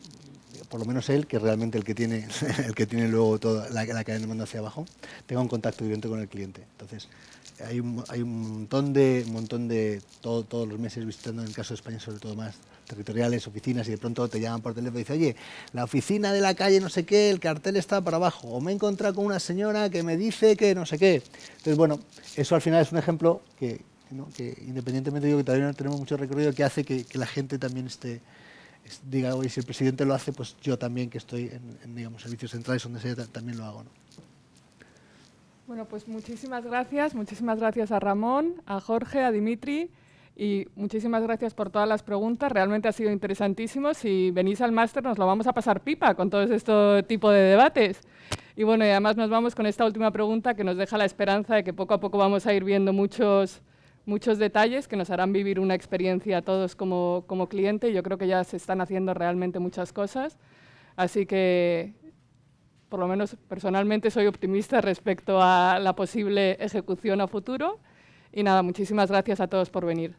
por lo menos él, que realmente el que tiene, *laughs* el que tiene luego toda la, cadena de mando hacia abajo, tenga un contacto directo con el cliente. Entonces, hay un, montón de, montón de todos los meses visitando, en el caso de España sobre todo más, territoriales, oficinas, y de pronto te llaman por teléfono y dicen, oye, la oficina de la calle no sé qué, el cartel está para abajo, o me he encontrado con una señora que me dice que no sé qué. Entonces, bueno, eso al final es un ejemplo que, independientemente digo que todavía no tenemos mucho recorrido, que hace que, la gente también esté diga, y si el presidente lo hace, pues yo también, que estoy en, digamos, servicios centrales donde sea, también lo hago. Bueno, pues muchísimas gracias, muchísimas gracias a Ramón, a Jorge, a Dimitri. Y muchísimas gracias por todas las preguntas, realmente ha sido interesantísimo. Si venís al máster nos lo vamos a pasar pipa con todo este tipo de debates. Y bueno, y además nos vamos con esta última pregunta que nos deja la esperanza de que poco a poco vamos a ir viendo muchos, detalles que nos harán vivir una experiencia a todos como, como cliente. Yo creo que ya se están haciendo realmente muchas cosas. Así que, por lo menos personalmente, soy optimista respecto a la posible ejecución a futuro. Y nada, muchísimas gracias a todos por venir.